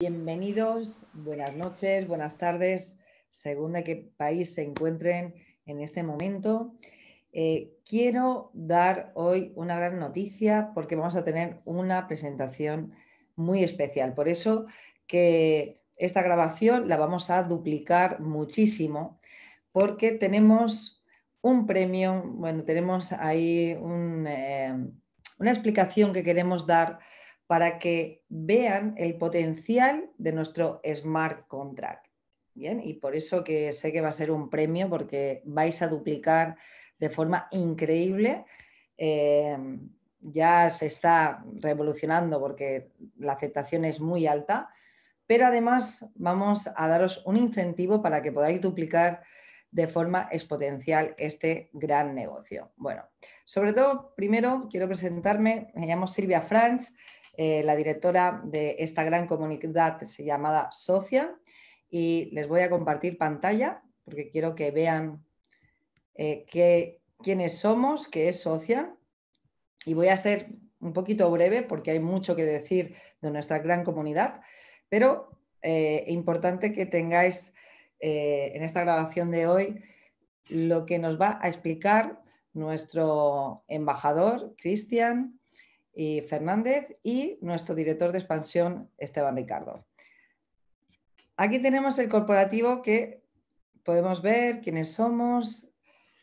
Bienvenidos, buenas noches, buenas tardes, según de qué país se encuentren en este momento. Eh, quiero dar hoy una gran noticia porque vamos a tener una presentación muy especial. Por eso que esta grabación la vamos a duplicar muchísimo porque tenemos un premio, bueno, tenemos ahí eh, una explicación que queremos dar para que vean el potencial de nuestro smart contract. Bien, y por eso que sé que va a ser un premio porque vais a duplicar de forma increíble. Eh, ya se está revolucionando porque la aceptación es muy alta, pero además vamos a daros un incentivo para que podáis duplicar de forma exponencial este gran negocio. Bueno, sobre todo, primero quiero presentarme, me llamo Silvia Franz, eh, la directora de esta gran comunidad se llamada Socia y les voy a compartir pantalla porque quiero que vean eh, quiénes somos, qué es Socia y voy a ser un poquito breve porque hay mucho que decir de nuestra gran comunidad, pero eh, importante que tengáis en esta grabación de hoy lo que nos va a explicar nuestro embajador, Cristian, y eh, Fernández y nuestro director de expansión, Esteban Ricardo. Aquí tenemos el corporativo que podemos ver quiénes somos,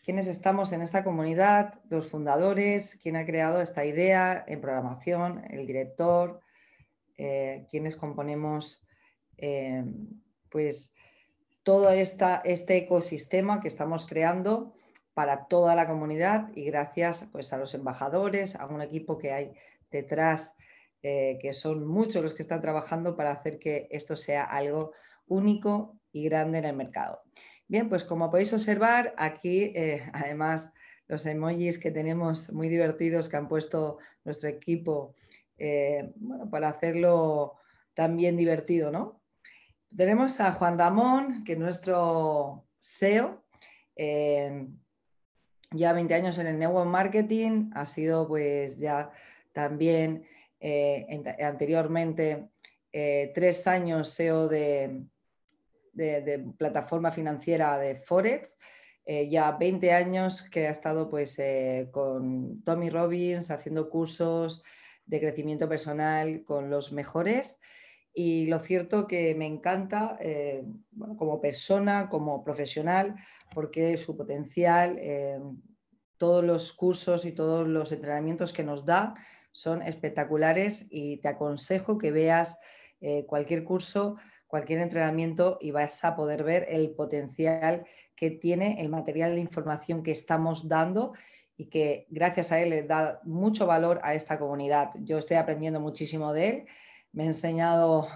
quiénes estamos en esta comunidad, los fundadores, quién ha creado esta idea en programación, el director, eh, quienes componemos eh, pues todo este ecosistema que estamos creando para toda la comunidad y gracias pues, a los embajadores, a un equipo que hay detrás, eh, que son muchos los que están trabajando para hacer que esto sea algo único y grande en el mercado. Bien, pues como podéis observar, aquí eh, además los emojis que tenemos muy divertidos que han puesto nuestro equipo eh, para hacerlo también divertido, ¿no? Tenemos a Juan Damón, que es nuestro SEO, eh, ya 20 años en el network marketing, ha sido pues ya también eh, anteriormente eh, tres años SEO de, plataforma financiera de Forex, eh, ya 20 años que ha estado pues con Tommy Robbins haciendo cursos de crecimiento personal con los mejores. Y lo cierto que me encanta eh, como persona, como profesional, porque su potencial, eh, todos los cursos y todos los entrenamientos que nos da son espectaculares y te aconsejo que veas eh, cualquier curso, cualquier entrenamiento y vas a poder ver el potencial que tiene el material de información que estamos dando y que gracias a él le da mucho valor a esta comunidad. Yo estoy aprendiendo muchísimo de él me he enseñado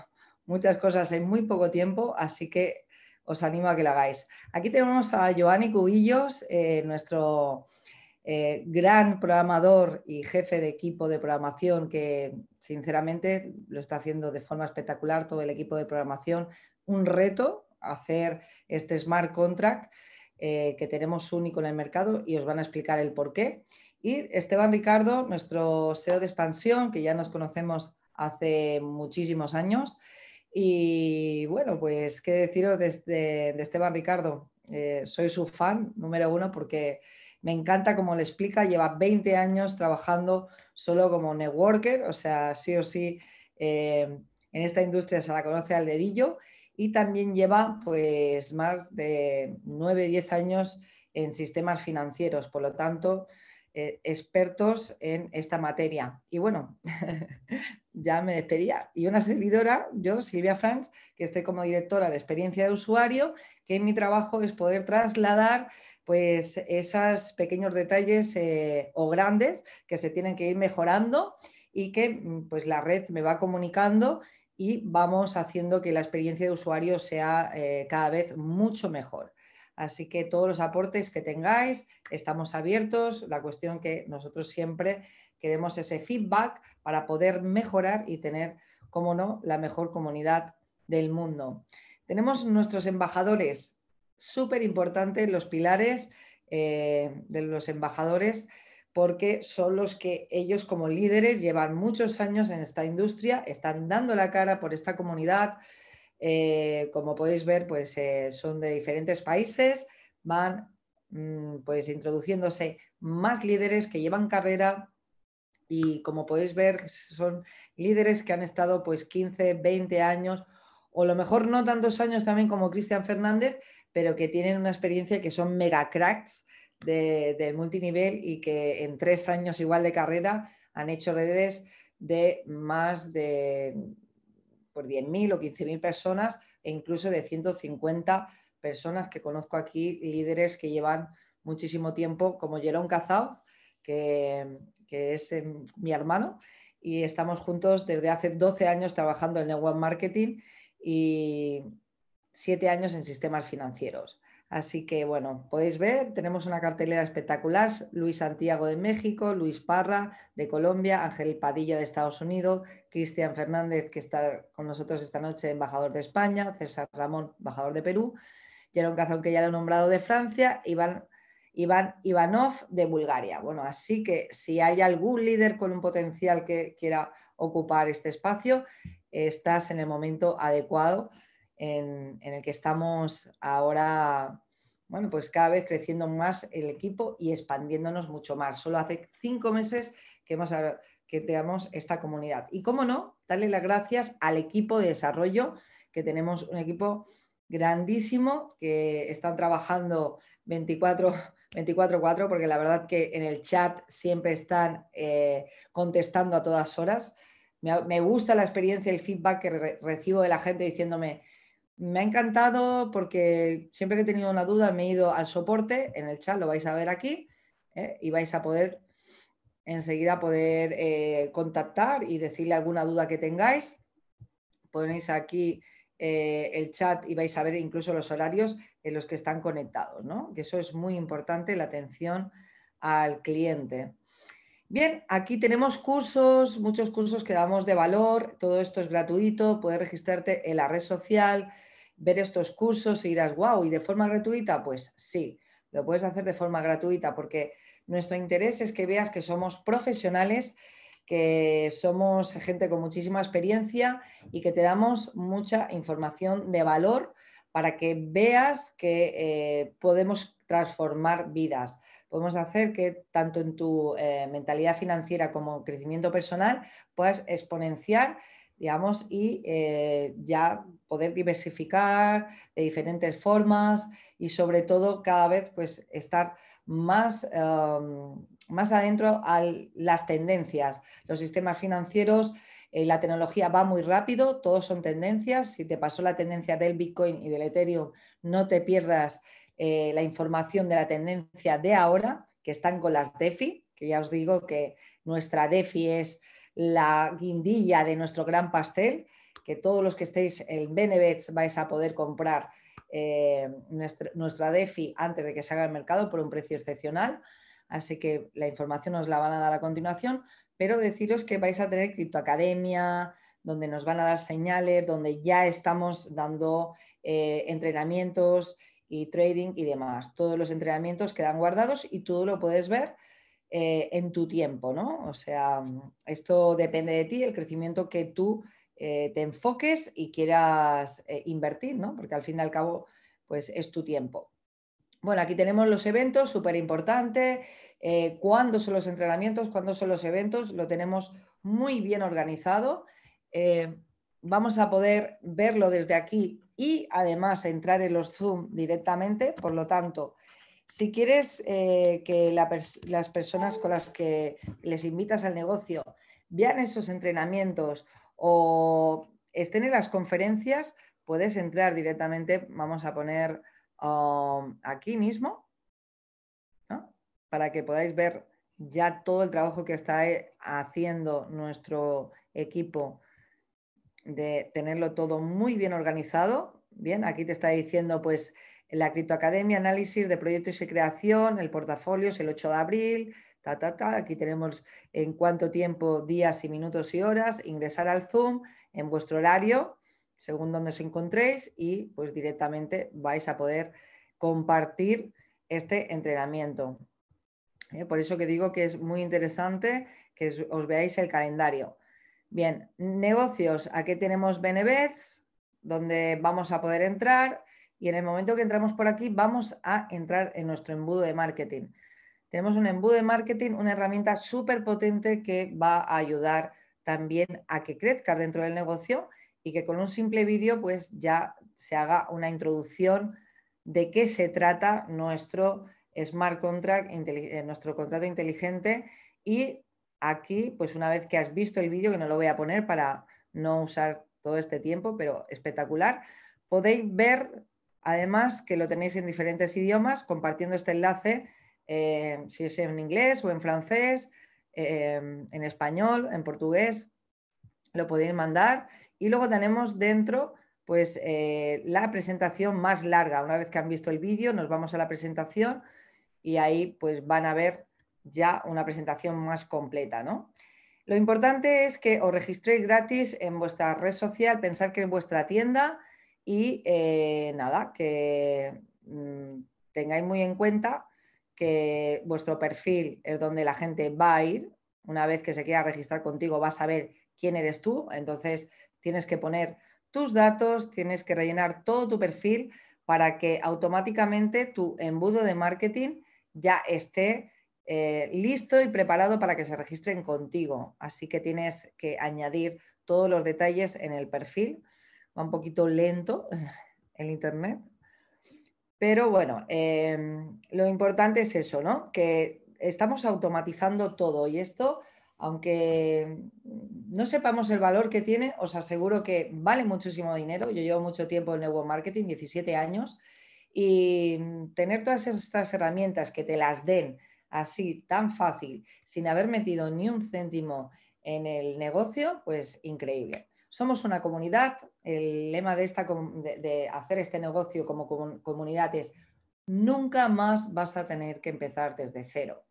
muchas cosas en muy poco tiempo, así que os animo a que lo hagáis. Aquí tenemos a Joanny Cubillos, eh, nuestro eh, gran programador y jefe de equipo de programación, que sinceramente lo está haciendo de forma espectacular todo el equipo de programación. Un reto hacer este smart contract eh, que tenemos único en el mercado y os van a explicar el por qué. Y Esteban Ricardo, nuestro CEO de expansión, que ya nos conocemos hace muchísimos años. Y bueno, pues qué deciros de, este, Esteban Ricardo. Eh, soy su fan número uno porque me encanta como le explica. Lleva 20 años trabajando solo como networker, o sea, sí o sí, eh, en esta industria se la conoce al dedillo. Y también lleva pues más de 9, 10 años en sistemas financieros, por lo tanto, eh, expertos en esta materia. Y bueno, ya me despedía. Y una servidora, yo, Silvia Franz, que esté como directora de experiencia de usuario, que mi trabajo es poder trasladar pues esos pequeños detalles eh, o grandes que se tienen que ir mejorando y que mm, pues la red me va comunicando y vamos haciendo que la experiencia de usuario sea eh, cada vez mucho mejor. Así que todos los aportes que tengáis, estamos abiertos. La cuestión que nosotros siempre Queremos ese feedback para poder mejorar y tener, como no, la mejor comunidad del mundo. Tenemos nuestros embajadores, súper importantes los pilares eh, de los embajadores porque son los que ellos como líderes llevan muchos años en esta industria, están dando la cara por esta comunidad. Eh, como podéis ver, pues eh, son de diferentes países, van mm, pues introduciéndose más líderes que llevan carrera y como podéis ver son líderes que han estado pues 15, 20 años o a lo mejor no tantos años también como Cristian Fernández, pero que tienen una experiencia que son mega cracks del multinivel y que en tres años igual de carrera han hecho redes de más de por pues, 10.000 o 15.000 personas e incluso de 150 personas que conozco aquí, líderes que llevan muchísimo tiempo, como Jerón Cazauz, que, es eh, mi hermano, y estamos juntos desde hace 12 años trabajando en Network Marketing y 7 años en sistemas financieros. Así que bueno, podéis ver, tenemos una cartelera espectacular, Luis Santiago de México, Luis Parra de Colombia, Ángel Padilla de Estados Unidos, Cristian Fernández que está con nosotros esta noche, embajador de España, César Ramón, embajador de Perú, Jerón Cazón que ya lo he nombrado de Francia, Iván Iván Ivanov de Bulgaria. Bueno, así que si hay algún líder con un potencial que quiera ocupar este espacio, estás en el momento adecuado en, el que estamos ahora, bueno, pues cada vez creciendo más el equipo y expandiéndonos mucho más. Solo hace cinco meses que hemos que tengamos esta comunidad. Y cómo no, darle las gracias al equipo de desarrollo, que tenemos un equipo grandísimo, que están trabajando 24 24-4, porque la verdad que en el chat siempre están eh, contestando a todas horas. Me, gusta la experiencia, el feedback que recibo de la gente diciéndome, me ha encantado porque siempre que he tenido una duda me he ido al soporte, en el chat lo vais a ver aquí eh, y vais a poder enseguida poder eh, contactar y decirle alguna duda que tengáis. Ponéis aquí eh, el chat y vais a ver incluso los horarios en los que están conectados, ¿no? que eso es muy importante, la atención al cliente. Bien, aquí tenemos cursos, muchos cursos que damos de valor, todo esto es gratuito, puedes registrarte en la red social, ver estos cursos y dirás, wow, ¿y de forma gratuita? Pues sí, lo puedes hacer de forma gratuita porque nuestro interés es que veas que somos profesionales que somos gente con muchísima experiencia y que te damos mucha información de valor para que veas que eh, podemos transformar vidas. Podemos hacer que tanto en tu eh, mentalidad financiera como crecimiento personal puedas exponenciar, digamos, y eh, ya poder diversificar de diferentes formas y sobre todo cada vez pues estar Em, más, adentro a las tendencias. Los sistemas financieros, eh, la tecnología va muy rápido, todos son tendencias. Si te pasó la tendencia del Bitcoin y del Ethereum, no te pierdas eh, la información de la tendencia de ahora, que están con las DeFi, que ya os digo que nuestra DeFi es la guindilla de nuestro gran pastel, que todos los que estéis en Benevets vais a poder comprar eh, nuestra, DEFI antes de que se haga el mercado por un precio excepcional. Así que la información os la van a dar a continuación, pero deciros que vais a tener criptoacademia, donde nos van a dar señales, donde ya estamos dando eh, entrenamientos y trading y demás. Todos los entrenamientos quedan guardados y tú lo puedes ver eh, en tu tiempo, ¿no? O sea, esto depende de ti, el crecimiento que tú eh, te enfoques y quieras eh, invertir, ¿no? Porque al fin y al cabo, pues es tu tiempo. Bueno, aquí tenemos los eventos, súper importante. Eh, ¿Cuándo son los entrenamientos? ¿Cuándo son los eventos? Lo tenemos muy bien organizado. vamos a poder verlo desde aquí y además entrar en los Zoom directamente. Por lo tanto, si quieres que las personas con las que les invitas al negocio vean esos entrenamientos o estén en las conferencias, puedes entrar directamente, vamos a poner um, aquí mismo, para que podáis ver ya todo el trabajo que está eh, haciendo nuestro equipo de tenerlo todo muy bien organizado. Bien, aquí te está diciendo pues la criptoacademia, análisis de proyectos y creación, el portafolio es el 8 de abril, Aquí tenemos en cuánto tiempo, días y minutos y horas, ingresar al Zoom en vuestro horario, según donde os encontréis, y pues directamente vais a poder compartir este entrenamiento. Eh, por eso que digo que es muy interesante que os veáis el calendario. Bien, negocios. Aquí tenemos BNBs, donde vamos a poder entrar y en el momento que entramos por aquí vamos a entrar en nuestro embudo de marketing tenemos un embudo de marketing, una herramienta súper potente que va a ayudar también a que crezca dentro del negocio y que con un simple vídeo pues ya se haga una introducción de qué se trata nuestro smart contract, eh, nuestro contrato inteligente y aquí pues una vez que has visto el vídeo, que no lo voy a poner para no usar todo este tiempo, pero espectacular, podéis ver además que lo tenéis en diferentes idiomas compartiendo este enlace eh, si es en inglés o en francés, eh, en español, en portugués, lo podéis mandar. Y luego tenemos dentro pues eh, la presentación más larga. Una vez que han visto el vídeo, nos vamos a la presentación y ahí pues van a ver ya una presentación más completa, Lo importante es que os registréis gratis en vuestra red social, pensar que en vuestra tienda y nada, que mm, tengáis muy en cuenta que vuestro perfil es donde la gente va a ir. Una vez que se quiera registrar contigo, va a saber quién eres tú. Entonces, tienes que poner tus datos, tienes que rellenar todo tu perfil para que automáticamente tu embudo de marketing ya esté eh, listo y preparado para que se registren contigo. Así que tienes que añadir todos los detalles en el perfil. Va un poquito lento el Internet, pero bueno, em, lo importante es eso, ¿no? Que estamos automatizando todo y esto, aunque no sepamos el valor que tiene, os aseguro que vale muchísimo dinero. Yo llevo mucho tiempo en nuevo Marketing, 17 años, y mm, tener todas estas herramientas que te las den así tan fácil, sin haber metido ni un céntimo en el negocio, pues increíble. Somos una comunidad, el lema de, esta, de, hacer este negocio como comunidad es nunca más vas a tener que empezar desde cero.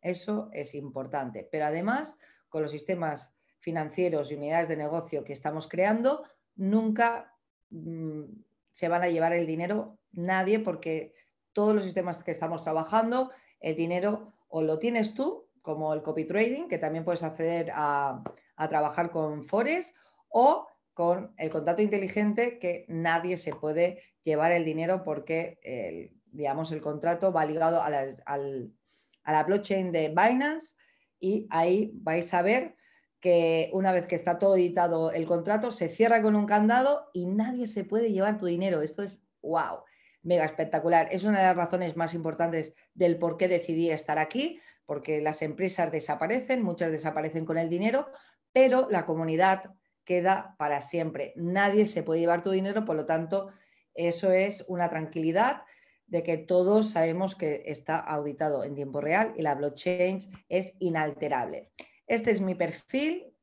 Eso es importante, pero además con los sistemas financieros y unidades de negocio que estamos creando, nunca mm, se van a llevar el dinero nadie porque todos los sistemas que estamos trabajando, el dinero o lo tienes tú, como el copy trading, que también puedes acceder a, a trabajar con Forex, o con el contrato inteligente que nadie se puede llevar el dinero porque el, digamos, el contrato va ligado a la, a la blockchain de Binance y ahí vais a ver que una vez que está todo editado el contrato, se cierra con un candado y nadie se puede llevar tu dinero. Esto es wow, mega espectacular. Es una de las razones más importantes del por qué decidí estar aquí, porque las empresas desaparecen, muchas desaparecen con el dinero, pero la comunidad queda para siempre. Nadie se puede llevar tu dinero, por lo tanto, eso es una tranquilidad de que todos sabemos que está auditado en tiempo real y la blockchain es inalterable. Este es mi perfil.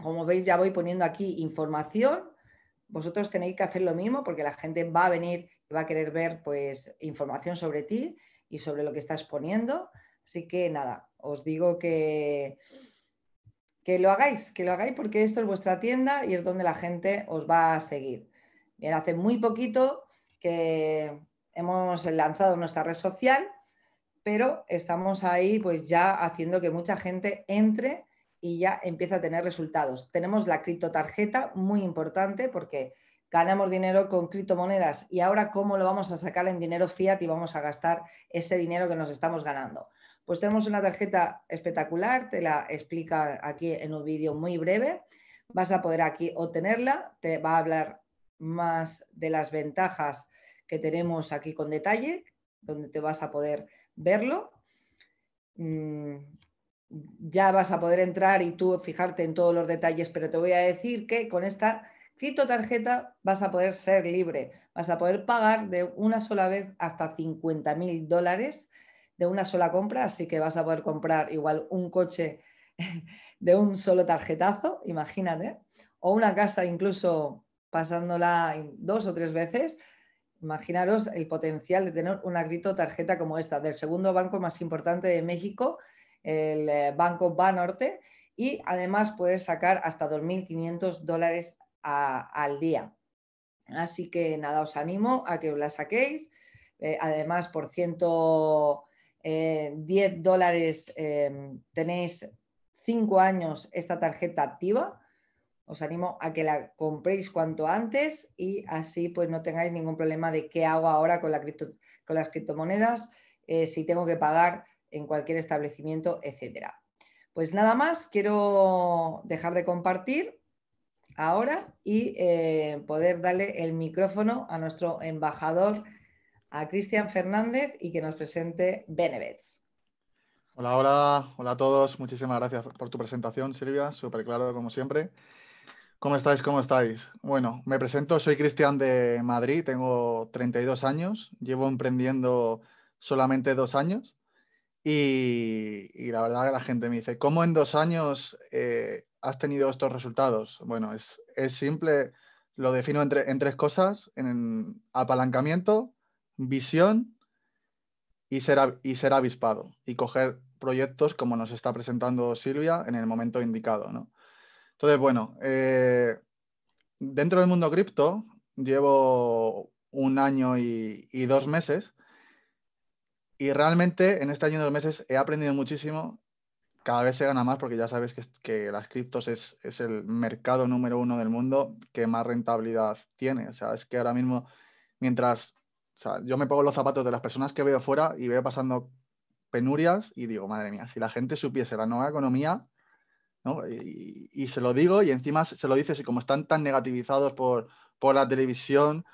Como veis, ya voy poniendo aquí información. Vosotros tenéis que hacer lo mismo porque la gente va a venir y va a querer ver pues, información sobre ti y sobre lo que estás poniendo. Así que nada, os digo que, que lo hagáis, que lo hagáis porque esto es vuestra tienda y es donde la gente os va a seguir. Bien, hace muy poquito que hemos lanzado nuestra red social, pero estamos ahí pues ya haciendo que mucha gente entre y ya empieza a tener resultados. Tenemos la criptotarjeta, muy importante porque ganamos dinero con criptomonedas y ahora cómo lo vamos a sacar en dinero fiat y vamos a gastar ese dinero que nos estamos ganando. Pues tenemos una tarjeta espectacular, te la explica aquí en un vídeo muy breve. Vas a poder aquí obtenerla, te va a hablar más de las ventajas que tenemos aquí con detalle, donde te vas a poder verlo. Mm, ya vas a poder entrar y tú fijarte en todos los detalles, pero te voy a decir que con esta tarjeta vas a poder ser libre, vas a poder pagar de una sola vez hasta 50.000 mil dólares de una sola compra, así que vas a poder comprar igual un coche de un solo tarjetazo, imagínate, o una casa incluso pasándola dos o tres veces. Imaginaros el potencial de tener una grito tarjeta como esta, del segundo banco más importante de México, el eh, Banco Banorte, y además puedes sacar hasta 2.500 dólares al día. Así que nada, os animo a que la saquéis. Eh, además, por ciento... 10 eh, dólares, eh, tenéis 5 años esta tarjeta activa. Os animo a que la compréis cuanto antes y así pues no tengáis ningún problema de qué hago ahora con, las criptomonedas, eh, si tengo que pagar en cualquier establecimiento, etcétera. Pues nada más, quiero dejar de compartir ahora y poder darle el micrófono a nuestro embajador a Cristian Fernández y que nos presente Benevets. Hola, hola, hola a todos. Muchísimas gracias por tu presentación, Silvia. Súper claro, como siempre. ¿Cómo estáis? ¿Cómo estáis? Bueno, me presento, soy Cristian de Madrid, tengo 32 años, llevo emprendiendo solamente dos años y, la verdad que la gente me dice, ¿cómo en dos años eh, has tenido estos resultados? Bueno, es, simple, lo defino entre, en tres cosas, en apalancamiento, visión y ser, y avispado y coger proyectos como nos está presentando Silvia en el momento indicado. ¿no? Entonces, bueno, eh, dentro del mundo cripto llevo un año y, dos meses y realmente en este año y dos meses he aprendido muchísimo. Cada vez se gana más porque ya sabes que, las criptos es, es el mercado número uno del mundo que más rentabilidad tiene. O sea, es que ahora mismo, mientras yo me pongo los zapatos de las personas que veo fuera y veo pasando penurias y digo, madre mía, si la gente supiese la nueva economía, ¿no? y, se lo digo y encima se lo dices y como están tan negativizados por, por la televisión,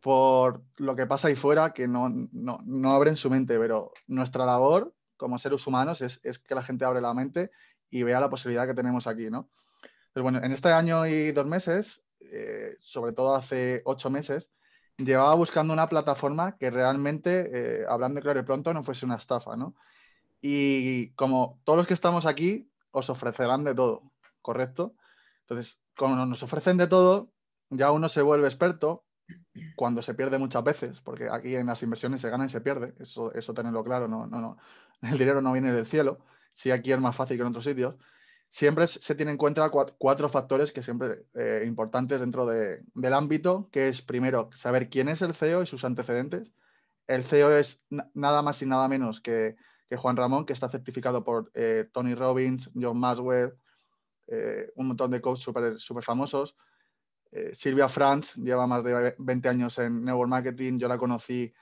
por lo que pasa ahí fuera, que no, no, no abren su mente, pero nuestra labor como seres humanos es, es, que la gente abre la mente y vea la posibilidad que tenemos aquí, ¿no? Pero pues bueno, en este año y dos meses, eh, sobre todo hace ocho meses, llevaba buscando una plataforma que realmente, eh, hablando claro y pronto, no fuese una estafa, ¿no? Y como todos los que estamos aquí, os ofrecerán de todo, ¿correcto? Entonces, como nos ofrecen de todo, ya uno se vuelve experto cuando se pierde muchas veces, porque aquí en las inversiones se gana y se pierde, eso, eso tenerlo claro, no, no, no. El dinero no viene del cielo, si aquí es más fácil que en otros sitios, siempre se tiene en cuenta cuatro factores que siempre eh, importantes dentro del ámbito, que es primero saber quién es el CEO y sus antecedentes. El CEO es nada más y nada menos que, Juan Ramón, que está certificado por eh, Tony Robbins, John Maswell, eh, un montón de coaches súper super famosos. Silvia Franz lleva más de 20 años en Network Marketing. Yo la conocí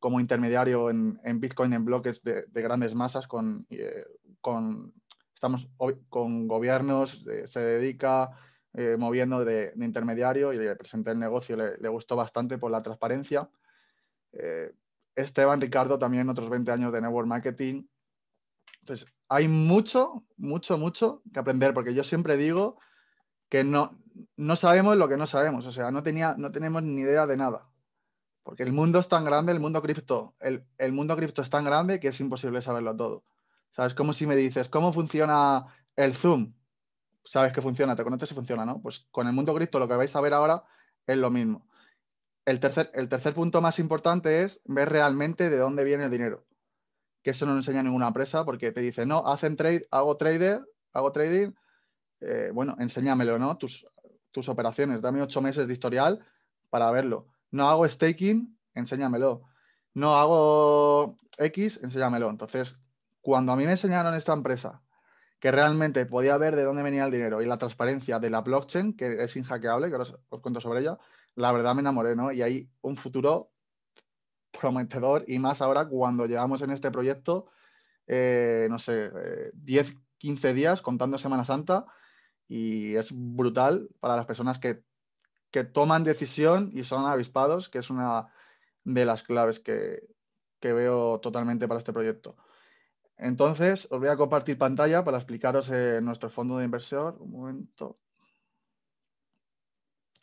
como intermediario en, Bitcoin en bloques de, de grandes masas con, con estamos con gobiernos, eh, se dedica eh, moviendo de, intermediario y le presenté el negocio, le, gustó bastante por la transparencia. Eh, Esteban Ricardo también otros 20 años de network marketing. Entonces, hay mucho, mucho, mucho que aprender, porque yo siempre digo que no, sabemos lo que no sabemos, o sea, no, tenía, no tenemos ni idea de nada. Porque el mundo es tan grande, el mundo cripto, el mundo cripto es tan grande que es imposible saberlo todo. ¿Sabes? Como si me dices, ¿cómo funciona el Zoom? Sabes que funciona, te conoces y funciona, ¿no? Pues con el mundo cripto lo que vais a ver ahora es lo mismo. El tercer, el tercer punto más importante es ver realmente de dónde viene el dinero. Que eso no lo enseña ninguna empresa porque te dice, no, hacen trade, hago trader, hago trading. Eh, bueno, enséñamelo, ¿no? Tus, tus operaciones. Dame ocho meses de historial para verlo. No hago staking, enséñamelo. No hago X, enséñamelo. Entonces, cuando a mí me enseñaron esta empresa que realmente podía ver de dónde venía el dinero y la transparencia de la blockchain, que es inhackeable, que ahora os, cuento sobre ella, la verdad me enamoré, ¿no? Y hay un futuro prometedor y más ahora cuando llegamos en este proyecto, eh, no sé, 10, eh, 15 días contando Semana Santa y es brutal para las personas que, que, toman decisión y son avispados, que es una de las claves que, que veo totalmente para este proyecto. Entonces, os voy a compartir pantalla para explicaros eh, nuestro fondo de inversor. Un momento.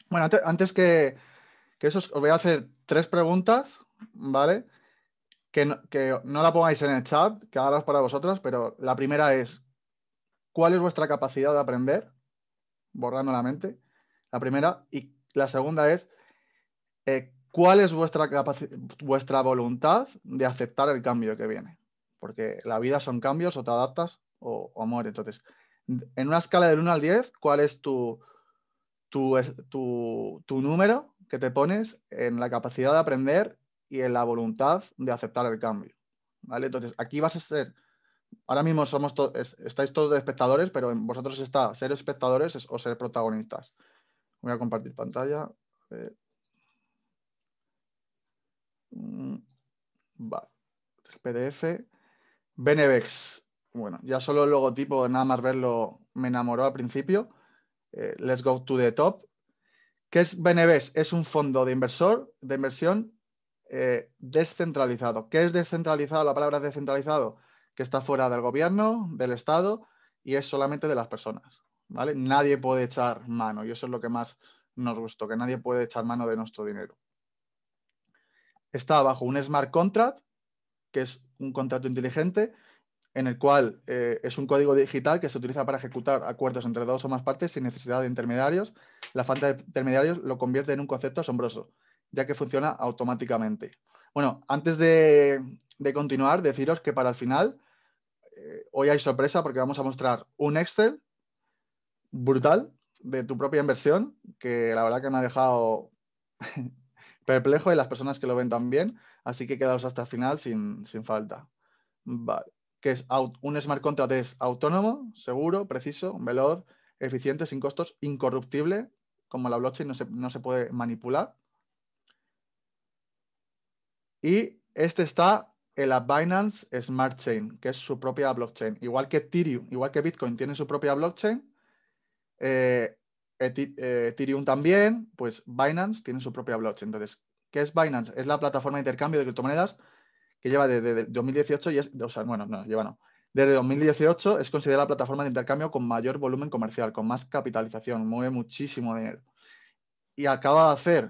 Bueno, antes, que, eso, os voy a hacer tres preguntas, ¿vale? Que no, la pongáis en el chat, que ahora para vosotras, pero la primera es, ¿cuál es vuestra capacidad de aprender? Borrando la mente. La primera. Y la segunda es, eh, ¿cuál es vuestra, vuestra voluntad de aceptar el cambio que viene? porque la vida son cambios, o te adaptas o, o Entonces, en una escala del 1 al 10, ¿cuál es tu, tu, número que te pones en la capacidad de aprender y en la voluntad de aceptar el cambio? ¿Vale? Entonces, aquí vas a ser ahora mismo somos estáis todos espectadores, pero en vosotros está ser espectadores o ser protagonistas. Voy a compartir pantalla. Mm, PDF. Benevex. Bueno, ya solo el logotipo, nada más verlo, me enamoró al principio. Eh, let's go to the top. ¿Qué es Benevex? Es un fondo de inversor, de inversión eh, descentralizado. ¿Qué es descentralizado? La palabra descentralizado, que está fuera del gobierno, del Estado y es solamente de las personas. ¿vale? Nadie puede echar mano y eso es lo que más nos gustó, que nadie puede echar mano de nuestro dinero. Está bajo un smart contract, que es un contrato inteligente en el cual eh, es un código digital que se utiliza para ejecutar acuerdos entre dos o más partes sin necesidad de intermediarios. La falta de intermediarios lo convierte en un concepto asombroso, ya que funciona automáticamente. Bueno, antes de, continuar, deciros que para el final, eh, hoy hay sorpresa porque vamos a mostrar un Excel brutal de tu propia inversión, que la verdad que me ha dejado perplejo de las personas que lo ven también, así que quedaos hasta el final sin, falta. Que es un smart contract es autónomo, seguro, preciso, veloz, eficiente, sin costos, incorruptible, como la blockchain no se, puede manipular. Y este está el la Binance Smart Chain, que es su propia blockchain. Igual que Ethereum, igual que Bitcoin tiene su propia blockchain, eh, eh, Ethereum también, pues Binance tiene su propia blockchain. Entonces, ¿qué es Binance? Es la plataforma de intercambio de criptomonedas que lleva desde 2018 y es, o sea, bueno, no, lleva no. Desde 2018 es considerada la plataforma de intercambio con mayor volumen comercial, con más capitalización, mueve muchísimo dinero. Y acaba de hacer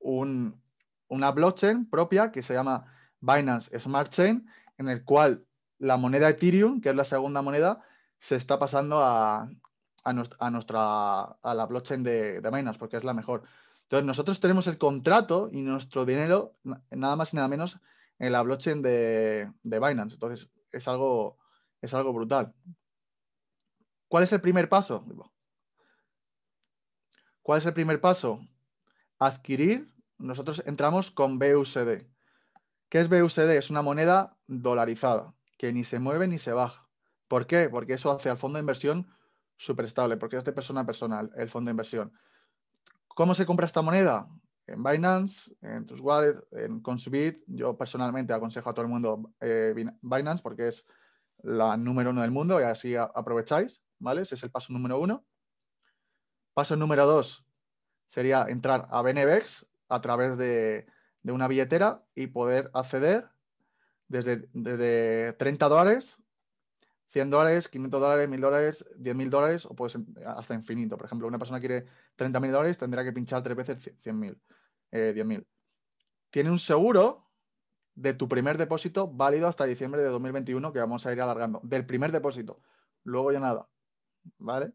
una blockchain propia que se llama Binance Smart Chain, en el cual la moneda Ethereum, que es la segunda moneda, se está pasando a, a, a, la blockchain de, Binance, porque es la mejor. Entonces, nosotros tenemos el contrato y nuestro dinero, nada más y nada menos, en la blockchain de, de Binance. Entonces, es algo, es algo brutal. ¿Cuál es el primer paso? ¿Cuál es el primer paso? Adquirir, nosotros entramos con BUSD. ¿Qué es BUSD? Es una moneda dolarizada, que ni se mueve ni se baja. ¿Por qué? Porque eso hace al fondo de inversión súper estable porque es de persona a persona el fondo de inversión. ¿Cómo se compra esta moneda? En Binance, en Truswallet, en Consubit. Yo personalmente aconsejo a todo el mundo eh, Binance porque es la número uno del mundo y así aprovecháis, ¿vale? Ese es el paso número uno. Paso número dos sería entrar a Benevex a través de, una billetera y poder acceder desde, desde 30 dólares 100 dólares, 500 dólares, 1000 dólares, 10.000 dólares o puedes hasta infinito. Por ejemplo, una persona quiere 30.000 dólares, tendrá que pinchar tres veces 100.000, 10.000. Eh, tiene un seguro de tu primer depósito válido hasta diciembre de 2021 que vamos a ir alargando. Del primer depósito. Luego ya nada. ¿Vale?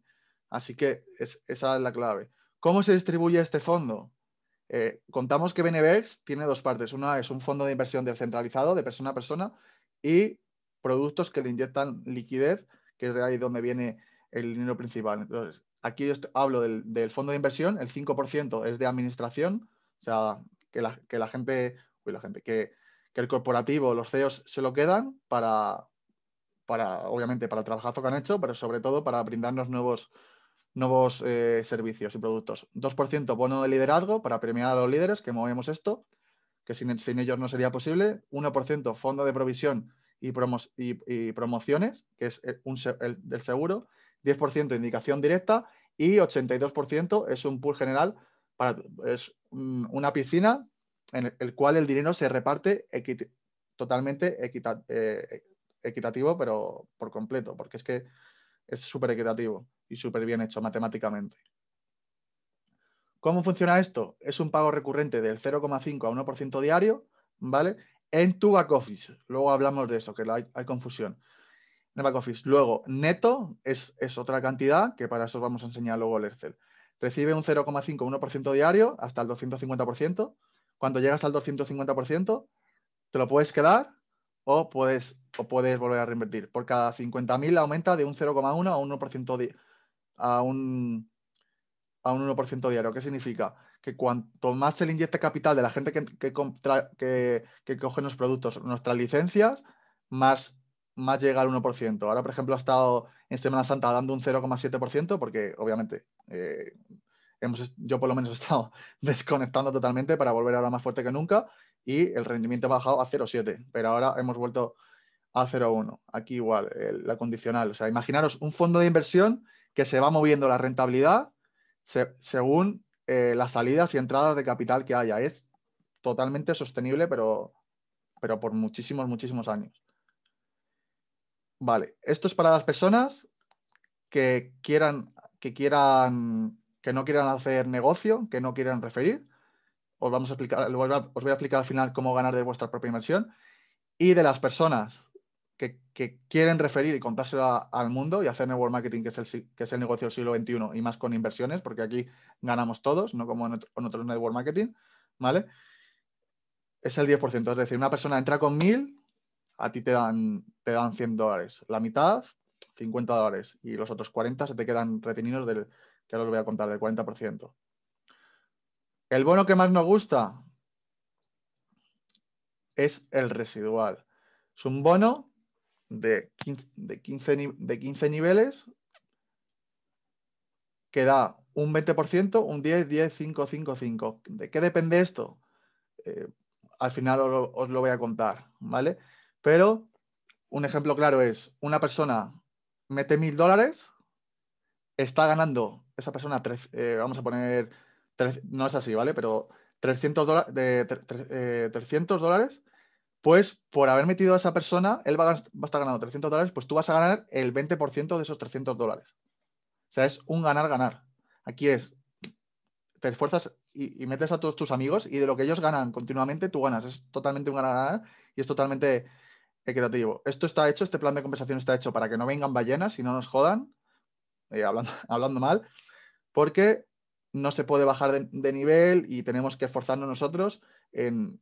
Así que esa es la clave. ¿Cómo se distribuye este fondo? Eh, contamos que Benevex tiene dos partes. Una es un fondo de inversión descentralizado de persona a persona y productos que le inyectan liquidez, que es de ahí donde viene el dinero principal. Entonces, aquí yo hablo del, fondo de inversión, el 5% es de administración, o sea, que la, gente, la gente, que, el corporativo, los CEOs se lo quedan para, para, obviamente, para el trabajazo que han hecho, pero sobre todo para brindarnos nuevos, nuevos eh, servicios y productos. 2% bono de liderazgo para premiar a los líderes que movemos esto, que sin, sin ellos no sería posible. 1% fondo de provisión y, y, promociones, que es eh, un el, del seguro, 10% indicación directa y 82% es un pool general, para, es una piscina en el cual el dinero se reparte totalmente eh, equitativo, pero por completo, porque es que es súper equitativo y súper bien hecho matemáticamente. ¿Cómo funciona esto? Es un pago recurrente del 0,5 a 1% diario, ¿vale? en tu back office. Luego hablamos de eso, que hay, confusión. En el back office. Luego, neto es, otra cantidad que para eso os vamos a enseñar luego el Excel. Recibe un 0,5-1% diario hasta el 250%. Cuando llegas al 250%, te lo puedes quedar o puedes, o puedes volver a reinvertir. Por cada 50.000 aumenta de un 0,1 a un a un, a un 1% diario. ¿Qué significa? que cuanto más se le inyecte capital de la gente que, que, coge los productos, nuestras licencias, más, más llega al 1%. Ahora, por ejemplo, ha estado en Semana Santa dando un 0,7%, porque obviamente eh, hemos, yo por lo menos he estado desconectando totalmente para volver ahora más fuerte que nunca y el rendimiento ha bajado a 0,7, pero ahora hemos vuelto a 0,1. Aquí igual, la condicional. O sea, imaginaros un fondo de inversión que se va moviendo la rentabilidad según eh, las salidas y entradas de capital que haya. Es totalmente sostenible, pero, pero por muchísimos, muchísimos años. Vale, esto es para las personas que quieran, que quieran, que no quieran hacer negocio, que no quieran referir. Os vamos a explicar, os voy a explicar al final cómo ganar de vuestra propia inversión. Y de las personas que, quieren referir y contárselo al mundo y hacer network marketing, que es, el, que es el negocio del siglo XXI, y más con inversiones, porque aquí ganamos todos, no como en, en otros network marketing, ¿vale? Es el 10%, es decir, una persona entra con 1000, a ti te dan, te dan 100 dólares, la mitad, 50 dólares, y los otros 40 se te quedan retenidos del, que ahora os voy a contar, del 40%. El bono que más nos gusta es el residual. Es un bono de 15, de 15, de 15 niveles que da un 20%, un 10, 10, 5, 5, 5. ¿De qué depende esto? Eh, al final os, lo, voy a contar, ¿vale? Pero un ejemplo claro es, una persona mete 1000 dólares, está ganando esa persona, eh, vamos a poner, no es así, ¿vale? Pero 300, de, 300 eh, dólares pues por haber metido a esa persona, él va a, estar ganando 300 dólares, pues tú vas a ganar el 20% de esos 300 dólares. O sea, es un ganar-ganar. Aquí es, te esfuerzas y, metes a todos tus amigos y de lo que ellos ganan continuamente, tú ganas. Es totalmente un ganar-ganar y es totalmente equitativo. Eh, Esto está hecho, este plan de compensación está hecho para que no vengan ballenas y no nos jodan, eh, hablando, hablando mal, porque no se puede bajar de, nivel y tenemos que esforzarnos nosotros en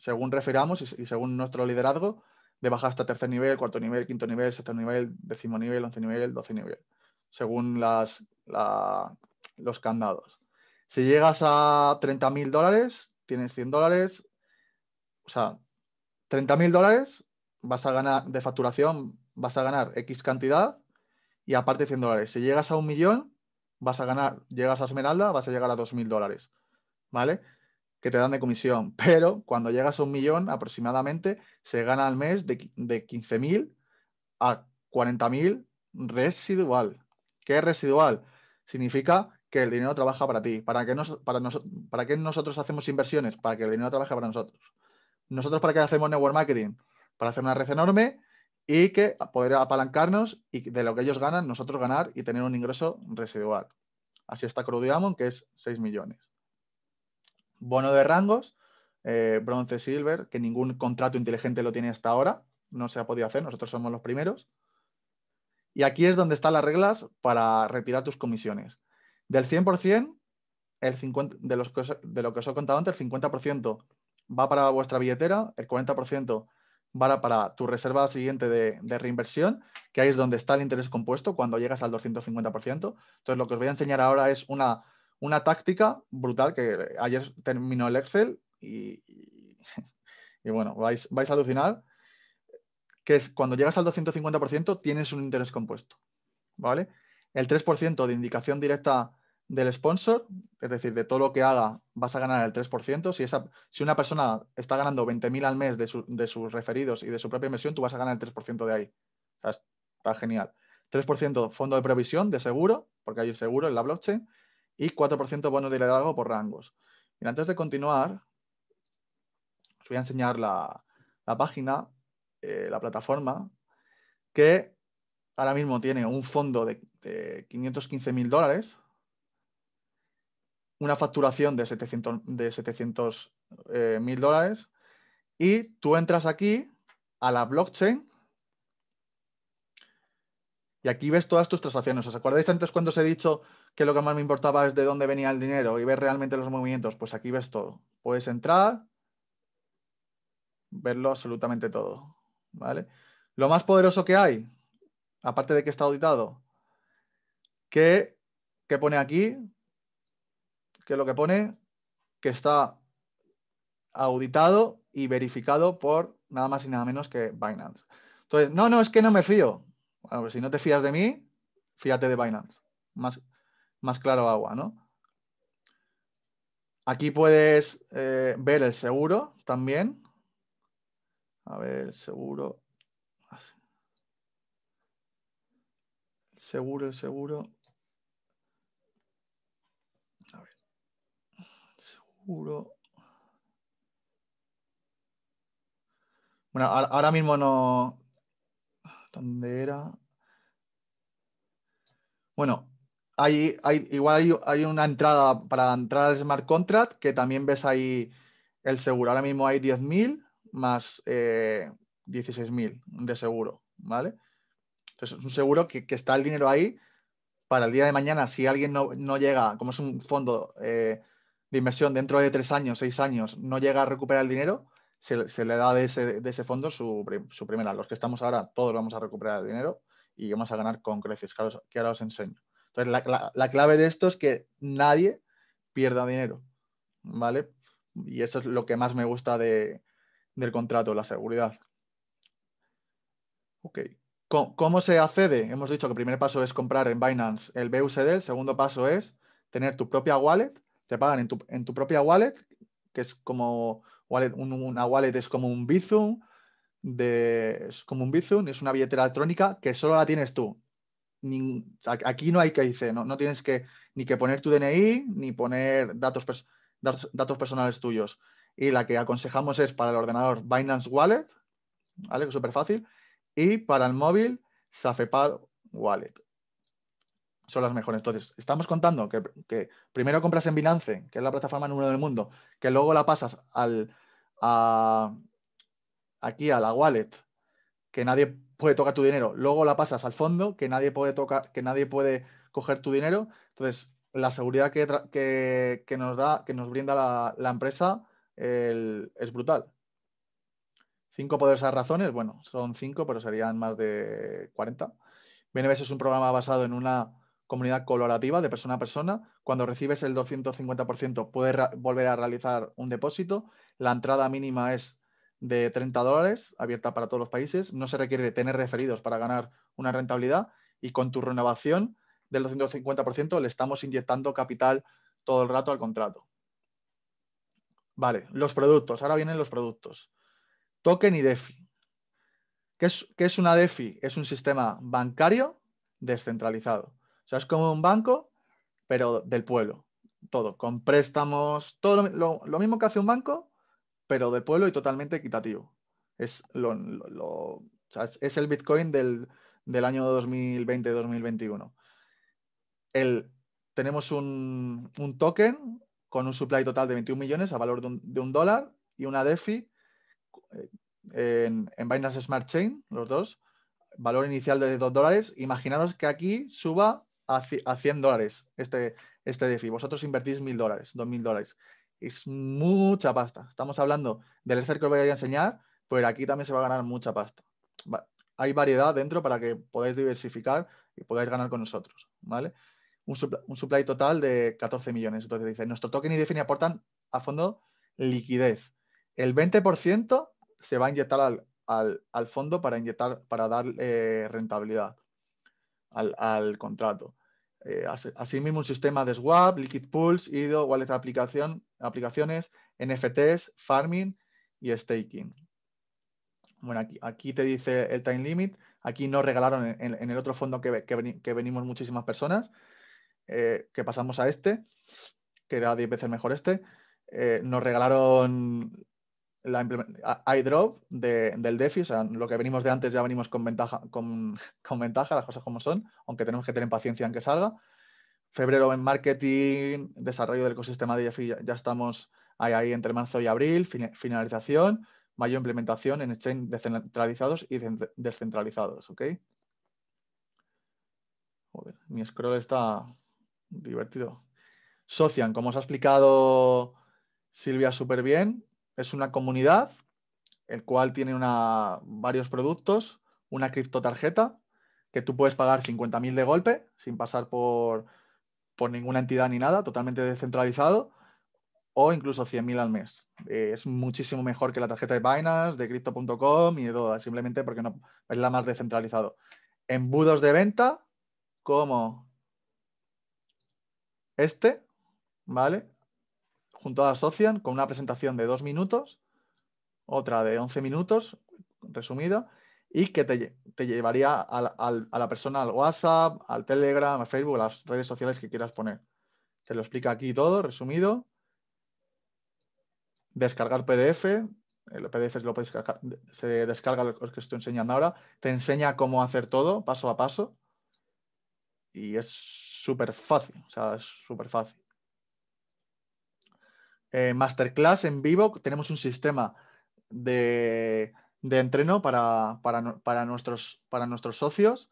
según referamos y, según nuestro liderazgo, de bajar hasta tercer nivel, cuarto nivel, quinto nivel, sexto nivel, décimo nivel, once nivel, doce nivel, según las, los candados. Si llegas a 30.000 dólares, tienes 100 dólares, o sea, 30.000 dólares vas a ganar de facturación, vas a ganar X cantidad y aparte 100 dólares. Si llegas a un millón, vas a ganar, llegas a Esmeralda, vas a llegar a 2.000 dólares, ¿vale? que te dan de comisión, pero cuando llegas a un millón aproximadamente, se gana al mes de, de 15.000 a 40.000 residual. ¿Qué es residual? Significa que el dinero trabaja para ti. ¿Para qué, nos, para para nosotros hacemos inversiones? Para que el dinero trabaje para nosotros. ¿Nosotros para qué hacemos network marketing? Para hacer una red enorme y que poder apalancarnos y de lo que ellos ganan, nosotros ganar y tener un ingreso residual. Así está Crude que es 6 millones bono de rangos, eh, bronce, silver, que ningún contrato inteligente lo tiene hasta ahora, no se ha podido hacer, nosotros somos los primeros. Y aquí es donde están las reglas para retirar tus comisiones. Del 100%, el de, los de lo que os he contado antes, el 50% va para vuestra billetera, el 40% va para tu reserva siguiente de, de, reinversión, que ahí es donde está el interés compuesto cuando llegas al 250%. Entonces, lo que os voy a enseñar ahora es una una táctica brutal que ayer terminó el Excel y, y, bueno, vais, a alucinar, que es cuando llegas al 250% tienes un interés compuesto, ¿vale? El 3% de indicación directa del sponsor, es decir, de todo lo que haga vas a ganar el 3%. Si, esa, si una persona está ganando 20.000 al mes de, sus referidos y de su propia inversión, tú vas a ganar el 3% de ahí. está genial. 3% fondo de previsión de seguro, porque hay seguro en la blockchain, y 4% bono de liderazgo por rangos. Y antes de continuar, os voy a enseñar la, página, eh, la plataforma, que ahora mismo tiene un fondo de, ...515.000 dólares, una facturación de 700 eh, dólares, y tú entras aquí a la blockchain y aquí ves todas tus transacciones. ¿Os acordáis antes cuando os he dicho que lo que más me importaba es de dónde venía el dinero y ver realmente los movimientos, pues aquí ves todo. Puedes entrar, verlo absolutamente todo. ¿vale? Lo más poderoso que hay, aparte de que está auditado, que, pone aquí, que lo que pone, que está auditado y verificado por nada más y nada menos que Binance. Entonces, no, no, es que no me fío. Bueno, pues si no te fías de mí, fíate de Binance. Más, más claro agua, ¿no? Aquí puedes eh, ver el seguro también. A ver, el seguro. El seguro, el seguro. A ver. seguro. Bueno, ahora mismo no. ¿Dónde era? Bueno, hay, igual hay, una entrada para entrar de smart contract que también ves ahí el seguro. Ahora mismo hay 10.000 más 16.000 eh, de seguro, ¿vale? Entonces es un seguro que, está el dinero ahí para el día de mañana. Si alguien no, llega, como es un fondo eh, de inversión dentro de tres años, seis años, no llega a recuperar el dinero, se, le da de ese, de ese fondo su, primera. Los que estamos ahora, todos vamos a recuperar el dinero y vamos a ganar con creces, que ahora os enseño. Pues, la, clave de esto es que nadie pierda dinero, ¿vale? Y eso es lo que más me gusta del contrato, la seguridad. Ok. ¿Cómo, se accede? Hemos dicho que el primer paso es comprar en Binance el BUSD, el segundo paso es tener tu propia wallet, te pagan en tu, propia wallet, que es como una wallet es como un Bizum, es como un Bizum, es una billetera electrónica que solo la tienes tú aquí no hay que ¿no? no tienes que ni que poner tu DNI ni poner datos, datos personales tuyos. Y la que aconsejamos es para el ordenador Binance Wallet, ¿vale? Que es súper fácil. Y para el móvil, Safepad Wallet. Son las mejores. Entonces, estamos contando que, primero compras en Binance, que es la plataforma número uno del mundo, que luego la pasas al, aquí a la wallet, que nadie puede tocar tu dinero. Luego la pasas al fondo, que nadie puede tocar, que nadie puede coger tu dinero. Entonces, la seguridad que, que, nos da, que nos brinda la, empresa es brutal. Cinco poderosas razones, bueno, son cinco, pero serían más de 40. BNBS es un programa basado en una comunidad colaborativa de persona a persona. Cuando recibes el 250% puedes volver a realizar un depósito. La entrada mínima es de 30 dólares, abierta para todos los países. No se requiere tener referidos para ganar una rentabilidad y con tu renovación del 250% le estamos inyectando capital todo el rato al contrato. Vale, los productos. Ahora vienen los productos. Token y DeFi. ¿Qué es, una DeFi? Es un sistema bancario descentralizado. O sea, es como un banco, pero del pueblo. Todo, con préstamos, todo lo mismo que hace un banco, pero del pueblo y totalmente equitativo. Es, lo, es, el Bitcoin del, del año 2020-2021. Tenemos un, token con un supply total de 21 millones a valor de un, dólar y una DeFi eh, en, Binance Smart Chain, los dos, valor inicial de 2 dólares. Imaginaros que aquí suba a, 100 dólares este, este DeFi. Vosotros invertís 1.000 dólares, 2.000 dólares es mucha pasta. Estamos hablando del Excel que os voy a enseñar, pero aquí también se va a ganar mucha pasta. Hay variedad dentro para que podáis diversificar y podáis ganar con nosotros, ¿vale? Un, supply, total de 14 millones. Entonces dice, nuestro token y define aportan a fondo liquidez. El 20% se va a inyectar al, fondo para inyectar, para dar eh, rentabilidad al contrato. Eh, asimismo, un sistema de swap, Liquid Pools, IDO, Wallet aplicación, aplicaciones, NFTs, farming y staking. Bueno, aquí, te dice el time limit. Aquí nos regalaron en, el otro fondo que, venimos muchísimas personas, eh, que pasamos a este, que era 10 veces mejor este. Eh, nos regalaron la iDrop de, del DeFi, o sea, lo que venimos de antes ya venimos con ventaja, con, con ventaja, las cosas como son, aunque tenemos que tener paciencia en que salga. Febrero en marketing, desarrollo del ecosistema de DeFi, ya, estamos ahí, entre marzo y abril, finalización, mayo implementación en exchange descentralizados y descentralizados, ¿ok? mi scroll está divertido. Socian, como os ha explicado Silvia súper bien, es una comunidad, el cual tiene una, varios productos, una criptotarjeta que tú puedes pagar 50.000 de golpe sin pasar por, ninguna entidad ni nada, totalmente descentralizado, o incluso 100.000 al mes. Eh, es muchísimo mejor que la tarjeta de Binance, de Crypto.com y de todas, simplemente porque no, es la más descentralizado. Embudos de venta como este, ¿vale? junto a Socian con una presentación de dos minutos, otra de 11 minutos, resumido, y que te, llevaría a la, persona al WhatsApp, al Telegram, a Facebook, a las redes sociales que quieras poner. Te lo explica aquí todo, resumido. Descargar PDF, el PDF lo se descarga lo que estoy enseñando ahora, te enseña cómo hacer todo paso a paso y es súper fácil, o sea, es súper fácil. Eh, masterclass en vivo. Tenemos un sistema de, entreno para, nuestros, socios,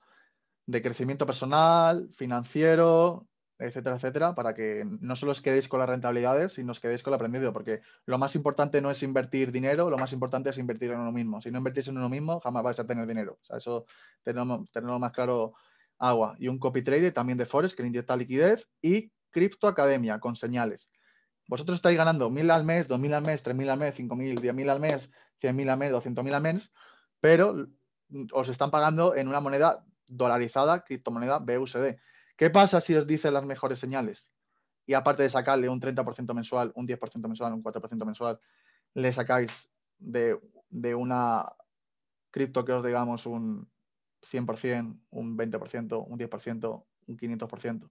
de crecimiento personal, financiero, etcétera, etcétera, para que no solo os quedéis con las rentabilidades, sino os quedéis con el aprendido, porque lo más importante no es invertir dinero, lo más importante es invertir en uno mismo. Si no invertís en uno mismo, jamás vais a tener dinero. eso tenemos más claro agua. Y un copy trader también de Forex que le inyecta liquidez y Crypto Academia con señales. Vosotros estáis ganando 1.000 al mes, 2.000 al mes, 3.000 al mes, 5.000, 10.000 al mes, 100.000 al mes, 200.000 al mes, pero os están pagando en una moneda dolarizada, criptomoneda BUSD. ¿Qué pasa si os dicen las mejores señales? Y aparte de sacarle un 30% mensual, un 10% mensual, un 4% mensual, le sacáis de, una cripto que os digamos un 100%, un 20%, un 10%, un 500%.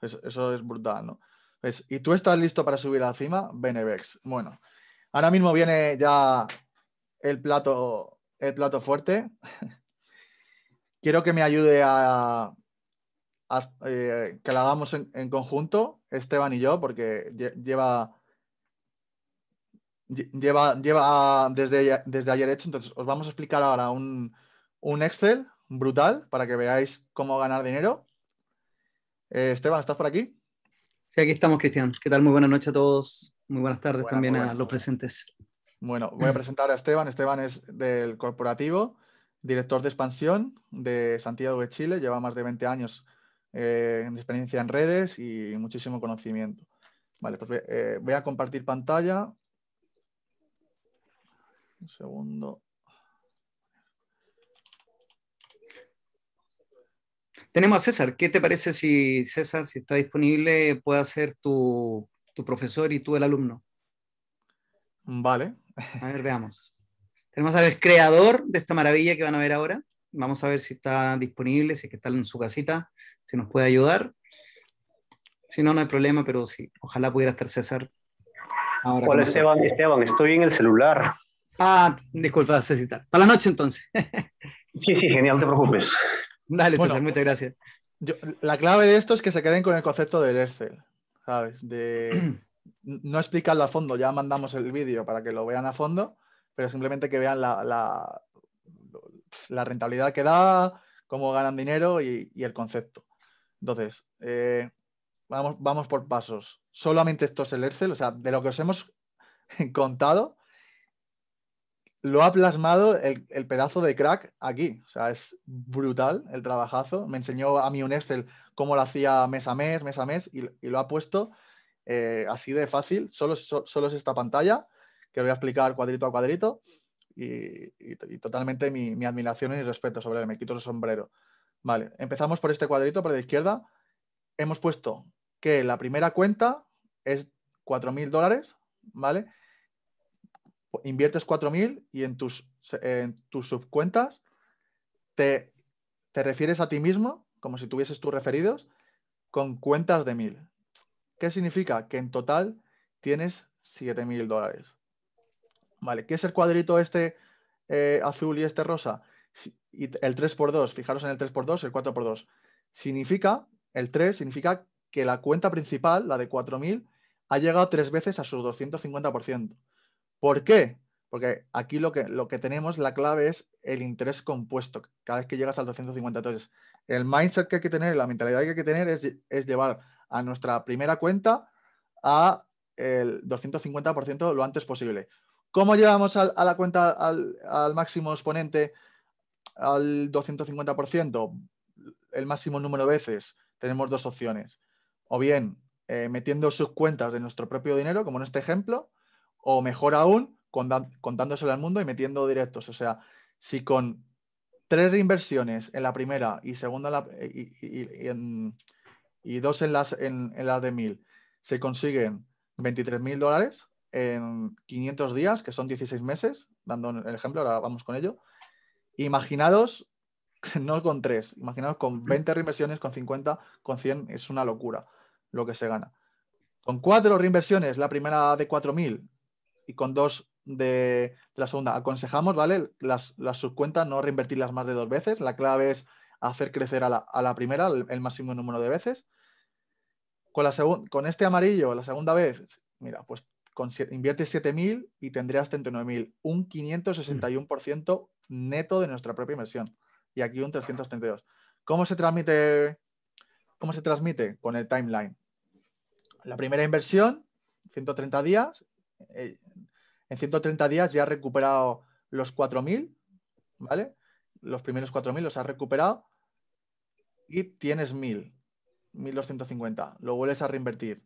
eso es brutal, ¿no? Pues, ¿Y tú estás listo para subir a la cima? Benevex. Bueno, ahora mismo viene ya el plato, el plato fuerte. Quiero que me ayude a, eh, que la hagamos en, conjunto, Esteban y yo, porque lleva, lleva, lleva desde, desde ayer hecho. Entonces, os vamos a explicar ahora un, Excel brutal para que veáis cómo ganar dinero. Eh, Esteban, ¿estás por aquí? Sí, aquí estamos, Cristian. ¿Qué tal? Muy buenas noches a todos. Muy buenas tardes también a los presentes. Bueno, voy a presentar a Esteban. Esteban es del corporativo, director de expansión de Santiago de Chile. Lleva más de 20 años eh, en experiencia en redes y muchísimo conocimiento. Vale, pues eh, voy a compartir pantalla. Un segundo. Tenemos a César. ¿Qué te parece si César, si está disponible, puede ser tu, profesor y tú el alumno? Vale. A ver, veamos. Tenemos al creador de esta maravilla que van a ver ahora. Vamos a ver si está disponible, si es que está en su casita, si nos puede ayudar. Si no, no hay problema, pero sí, ojalá pudiera estar César. Hola Esteban, Esteban, estoy en el celular. Ah, disculpa, César. Para la noche entonces. sí, sí, genial, no te preocupes. Dale, muchas gracias. la clave de esto es que se queden con el concepto del Excel, ¿sabes? De no explicarlo a fondo, ya mandamos el vídeo para que lo vean a fondo, pero simplemente que vean la, rentabilidad que da, cómo ganan dinero y, el concepto. Entonces, eh, vamos, vamos por pasos. Solamente esto es el Excel, o sea, de lo que os hemos contado, lo ha plasmado el, pedazo de crack aquí. O sea, es brutal el trabajazo. Me enseñó a mí un Excel cómo lo hacía mes a mes, mes a mes, y, lo ha puesto eh, así de fácil. Solo, solo es esta pantalla, que voy a explicar cuadrito a cuadrito, y, totalmente mi, mi, admiración y respeto sobre él. Me quito el sombrero. Vale, empezamos por este cuadrito, por la izquierda. Hemos puesto que la primera cuenta es 4.000 dólares, ¿vale? inviertes 4.000 y en tus, en tus subcuentas te, te refieres a ti mismo, como si tuvieses tus referidos, con cuentas de 1.000. ¿Qué significa? Que en total tienes 7.000 dólares. Vale, ¿qué es el cuadrito este eh, azul y este rosa? y el 3x2, fijaros en el 3x2, el 4x2. Significa, el 3 significa que la cuenta principal, la de 4.000, ha llegado tres veces a su 250%. ¿Por qué? Porque aquí lo que, lo que tenemos, la clave es el interés compuesto, cada vez que llegas al 250. Entonces, el mindset que hay que tener, la mentalidad que hay que tener es, llevar a nuestra primera cuenta a el 250% lo antes posible. ¿Cómo llevamos a la cuenta al, máximo exponente al 250%? El máximo número de veces. Tenemos dos opciones. O bien eh, metiendo sus cuentas de nuestro propio dinero, como en este ejemplo, o mejor aún, contándoselo al mundo y metiendo directos. O sea, si con tres reinversiones en la primera y segunda la, eh, y, dos en las, en, las de mil se consiguen 23.000 dólares en 500 días, que son 16 meses, dando el ejemplo, ahora vamos con ello. Imaginados, no con tres, imaginados con 20 reinversiones, con 50, con 100, es una locura lo que se gana. Con cuatro reinversiones, la primera de 4.000, y con dos de, la segunda. Aconsejamos, ¿vale? Las, subcuentas, no reinvertirlas más de dos veces. La clave es hacer crecer a la, primera el, máximo número de veces. Con, la con este amarillo, la segunda vez, mira, pues con, inviertes 7.000 y tendrías 39.000, un 561% neto de nuestra propia inversión. Y aquí un 332. ¿Cómo se transmite? ¿Cómo se transmite? Con el timeline. La primera inversión, 130 días, eh, en 130 días ya ha recuperado los 4.000, ¿vale? Los primeros 4.000 los has recuperado y tienes 1.000, 1.250. Lo vuelves a reinvertir.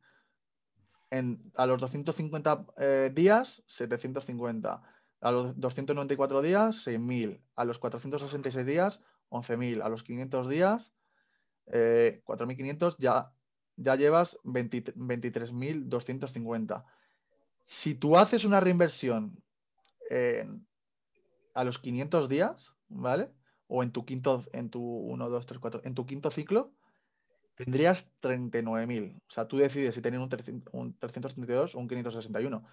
a los 250 eh, días, 750. A los 294 días, 6.000. A los 466 días, 11.000. A los 500 días, 4.500, eh, ya, ya llevas 23.250 si tú haces una reinversión a los 500 días, ¿vale? O en tu quinto, en tu 1, 2, 3, 4, en tu quinto ciclo, tendrías 39.000. O sea, tú decides si tener un, 372 o un 561.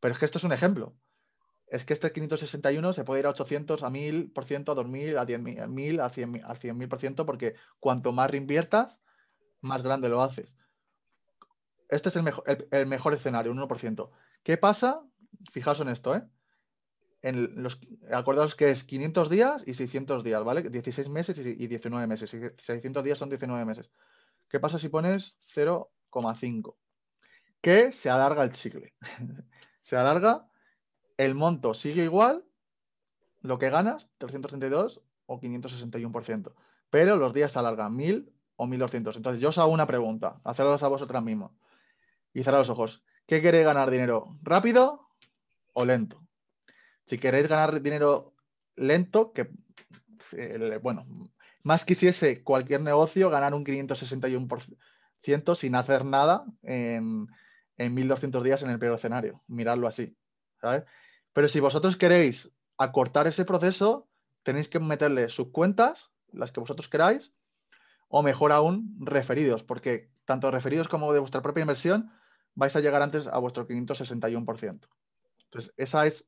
Pero es que esto es un ejemplo. Es que este 561 se puede ir a 800, a 1000%, a 2000, a 10.000, a 100.000%, a porque cuanto más reinviertas, más grande lo haces. Este es el, el mejor escenario, un 1%. ¿Qué pasa? Fijaos en esto, ¿eh? En los, acordaos que es 500 días y 600 días, ¿vale? 16 meses y 19 meses. 600 días son 19 meses. ¿Qué pasa si pones 0,5? Que se alarga el chicle. se alarga, el monto sigue igual, lo que ganas, 332 o 561%, pero los días se alargan, 1000 o 1200. Entonces, yo os hago una pregunta, hacerlos a vosotras mismos y cerrar los ojos. ¿Qué queréis ganar dinero? ¿Rápido o lento? Si queréis ganar dinero lento, que, eh, bueno, más quisiese cualquier negocio ganar un 561% sin hacer nada en, 1200 días en el peor escenario. Mirarlo así. Pero si vosotros queréis acortar ese proceso, tenéis que meterle sus cuentas, las que vosotros queráis, o mejor aún, referidos, porque tanto referidos como de vuestra propia inversión vais a llegar antes a vuestro 561%. Entonces, esa es...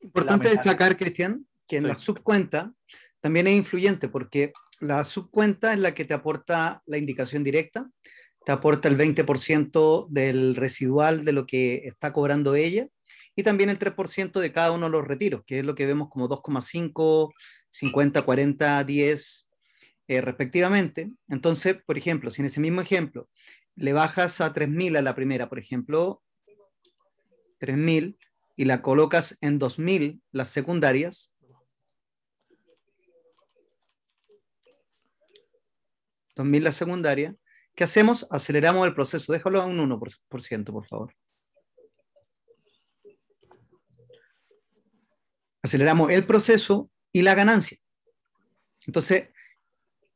Importante destacar, Cristian, que en la subcuenta también es influyente porque la subcuenta es la que te aporta la indicación directa, te aporta el 20% del residual de lo que está cobrando ella y también el 3% de cada uno de los retiros, que es lo que vemos como 2,5, 50, 40, 10, respectivamente. Entonces, por ejemplo, si en ese mismo ejemplo le bajas a 3000 a la primera, por ejemplo, 3000, y la colocas en 2000 las secundarias, 2.000 la secundaria. ¿Qué hacemos? Aceleramos el proceso. Déjalo a un 1%, por favor. Aceleramos el proceso y la ganancia. Entonces,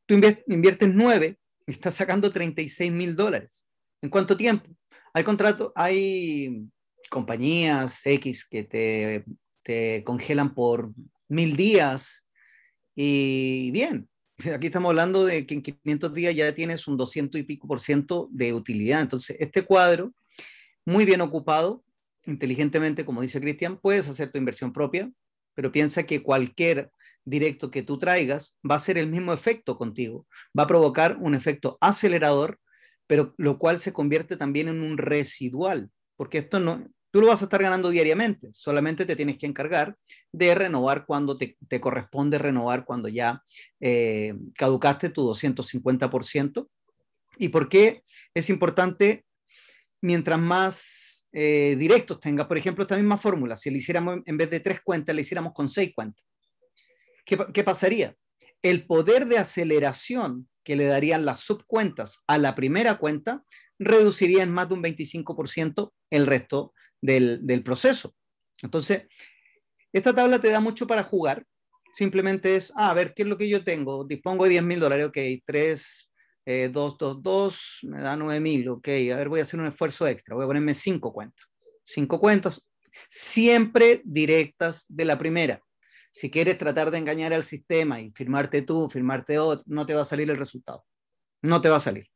tú inviertes 9 está sacando 36 mil dólares. ¿En cuánto tiempo? Hay contrato, hay compañías X que te, te congelan por mil días y bien, aquí estamos hablando de que en 500 días ya tienes un 200 y pico por ciento de utilidad. Entonces, este cuadro, muy bien ocupado, inteligentemente, como dice Cristian, puedes hacer tu inversión propia, pero piensa que cualquier directo que tú traigas va a ser el mismo efecto contigo. Va a provocar un efecto acelerador, pero lo cual se convierte también en un residual, porque esto no, tú lo vas a estar ganando diariamente, solamente te tienes que encargar de renovar cuando te, corresponde renovar, cuando ya eh, caducaste tu 250%. ¿Y por qué es importante mientras más eh, directos tengas? Por ejemplo, esta misma fórmula, si le hiciéramos en vez de tres cuentas, le hiciéramos con seis cuentas. ¿Qué, pasaría? El poder de aceleración que le darían las subcuentas a la primera cuenta reduciría en más de un 25% el resto del, proceso. Entonces, esta tabla te da mucho para jugar. Simplemente es, ah, a ver, ¿qué es lo que yo tengo? Dispongo de 10 mil dólares, ok, 3, 2, 2, 2, me da 9 mil, ok, a ver, voy a hacer un esfuerzo extra, voy a ponerme 5 cuentas. 5 cuentas, siempre directas de la primera. Si quieres tratar de engañar al sistema y firmarte tú, firmarte otro, no te va a salir el resultado. No te va a salir.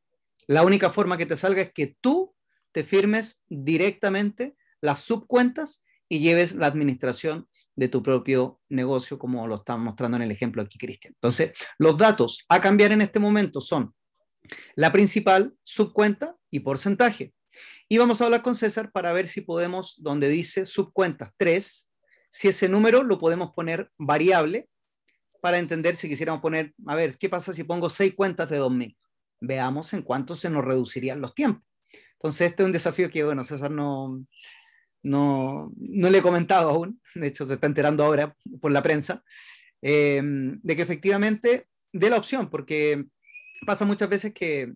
La única forma que te salga es que tú te firmes directamente las subcuentas y lleves la administración de tu propio negocio, como lo está mostrando en el ejemplo aquí, Cristian. Entonces, los datos a cambiar en este momento son la principal, subcuenta y porcentaje. Y vamos a hablar con César para ver si podemos, donde dice subcuentas 3, si ese número lo podemos poner variable para entender si quisiéramos poner, a ver, ¿qué pasa si pongo seis cuentas de 2.000? Veamos en cuánto se nos reducirían los tiempos. Entonces, este es un desafío que, bueno, César no, no, le he comentado aún, de hecho se está enterando ahora por la prensa, em, de que efectivamente dé la opción, porque pasa muchas veces que,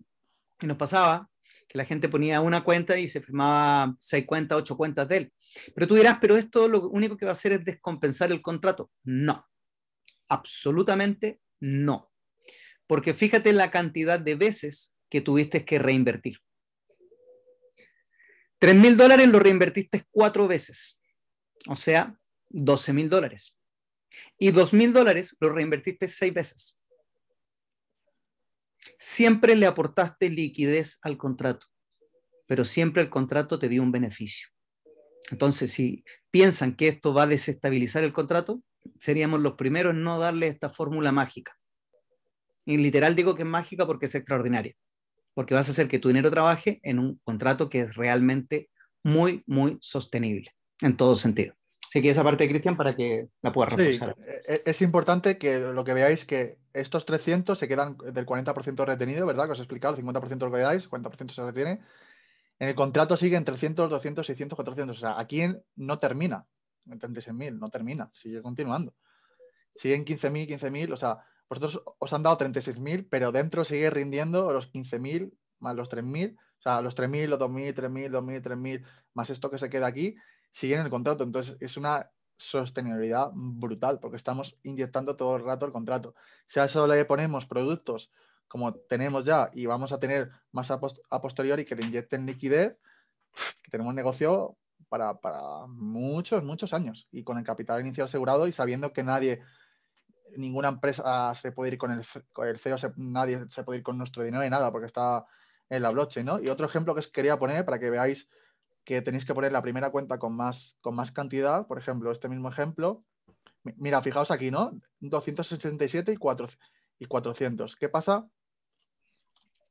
que nos pasaba que la gente ponía una cuenta y se firmaba seis cuentas, ocho cuentas de él. Pero tú dirás, pero esto lo único que va a hacer es descompensar el contrato. No, absolutamente no. Porque fíjate la cantidad de veces que tuviste que reinvertir. Tres mil dólares lo reinvertiste cuatro veces, o sea, 12 mil dólares. Y dos mil dólares lo reinvertiste seis veces. Siempre le aportaste liquidez al contrato, pero siempre el contrato te dio un beneficio. Entonces, si piensan que esto va a desestabilizar el contrato, seríamos los primeros en no darle esta fórmula mágica. En literal digo que es mágica porque es extraordinaria, porque vas a hacer que tu dinero trabaje en un contrato que es realmente muy, muy sostenible en todo sentido. Si quieres esa parte Cristian para que la pueda reforzar. E-, e-, es importante que lo que veáis que estos 300 se quedan del 40% retenido, ¿verdad? Que os he explicado, el 50% lo que dais, 40% se retiene. En el contrato siguen 300, 200, 600, 400. O sea, aquí no termina. En 36.000, no termina, sigue continuando. Siguen 15.000, 15.000. O sea, vosotros os han dado 36.000, pero dentro sigue rindiendo los 15.000 más los 3.000. O sea, los 3.000, los 2.000, 3.000, 2.000, 3.000, más esto que se queda aquí siguen el contrato. Entonces es una sostenibilidad brutal porque estamos inyectando todo el rato el contrato. Si a eso le ponemos productos como tenemos ya y vamos a tener más a, posteriori que le inyecten liquidez, que tenemos negocio para, para, muchos, muchos años y con el capital inicial asegurado y sabiendo que nadie, ninguna empresa se puede ir con el, CEO, e nadie se puede ir con nuestro dinero y nada porque está en la blockchain, ¿no? Y otro ejemplo que os quería poner para que veáis que tenéis que poner la primera cuenta con más, con más cantidad, por ejemplo, este mismo ejemplo. Mira, fijaos aquí, ¿no? 267 y, 4, y 400. ¿Qué pasa?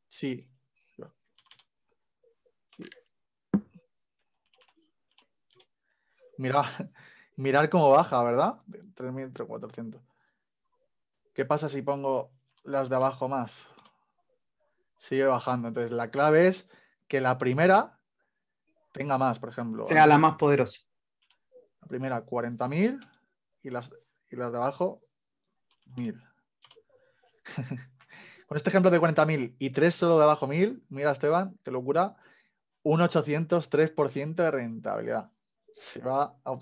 Sí. Mirad, mirar cómo baja, ¿verdad? 3.400. ¿Qué pasa si pongo las de abajo más? Sigue bajando. Entonces, la clave es que la primera tenga más, por ejemplo. Sea la más poderosa. La primera 40.000 y las, las de abajo 1.000. Con este ejemplo de 40.000 y tres solo de abajo 1.000, mira Esteban, qué locura, un 803% de rentabilidad. Se va a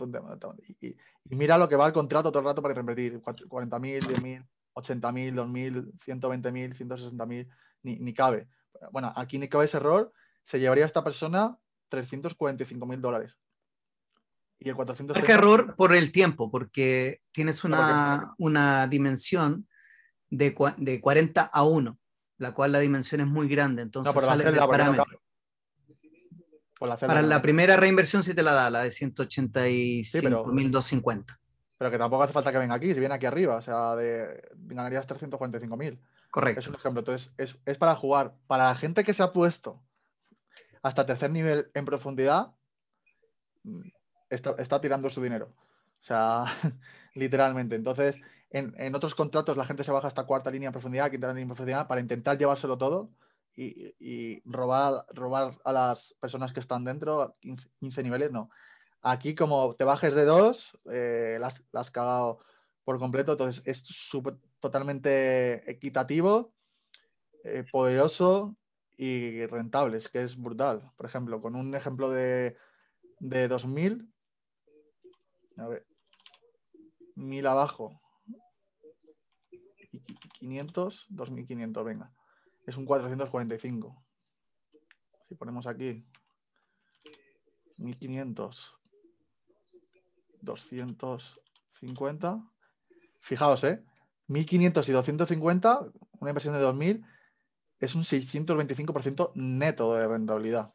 y, y, mira lo que va al contrato todo el rato para repetir, 40.000, 10.000, 80.000, 2.000, 120.000, 160.000, ni, ni cabe. Bueno, aquí ni cabe ese error, se llevaría a esta persona 345 mil dólares. Y el Es ah, que error por el tiempo, porque tienes una, una dimensión de, 40 a 1, la cual la dimensión es muy grande, entonces la Para la primera reinversión sí te la da, la de 185.250. pero, pero que tampoco hace falta que venga aquí, si viene aquí arriba, o sea, de, ganarías mil Correcto. Es un ejemplo. Entonces, es, es, para jugar. Para la gente que se ha puesto hasta tercer nivel en profundidad, mm, está, tirando su dinero. O sea, literalmente. Entonces, en, otros contratos la gente se baja hasta cuarta línea en profundidad, quinta línea en profundidad, para intentar llevárselo todo y, robar, robar a las personas que están dentro, 15, niveles, no. Aquí como te bajes de dos, eh, las la has cagado por completo. Entonces, es totalmente equitativo, eh, poderoso y rentables, que es brutal. Por ejemplo, con un ejemplo de, de 2000, a ver, 1000 abajo, 500, 2500, venga, es un 445. Si ponemos aquí 1500, 250, fijaos, ¿eh? 1500 y 250, una inversión de 2000 es un 625% neto de rentabilidad.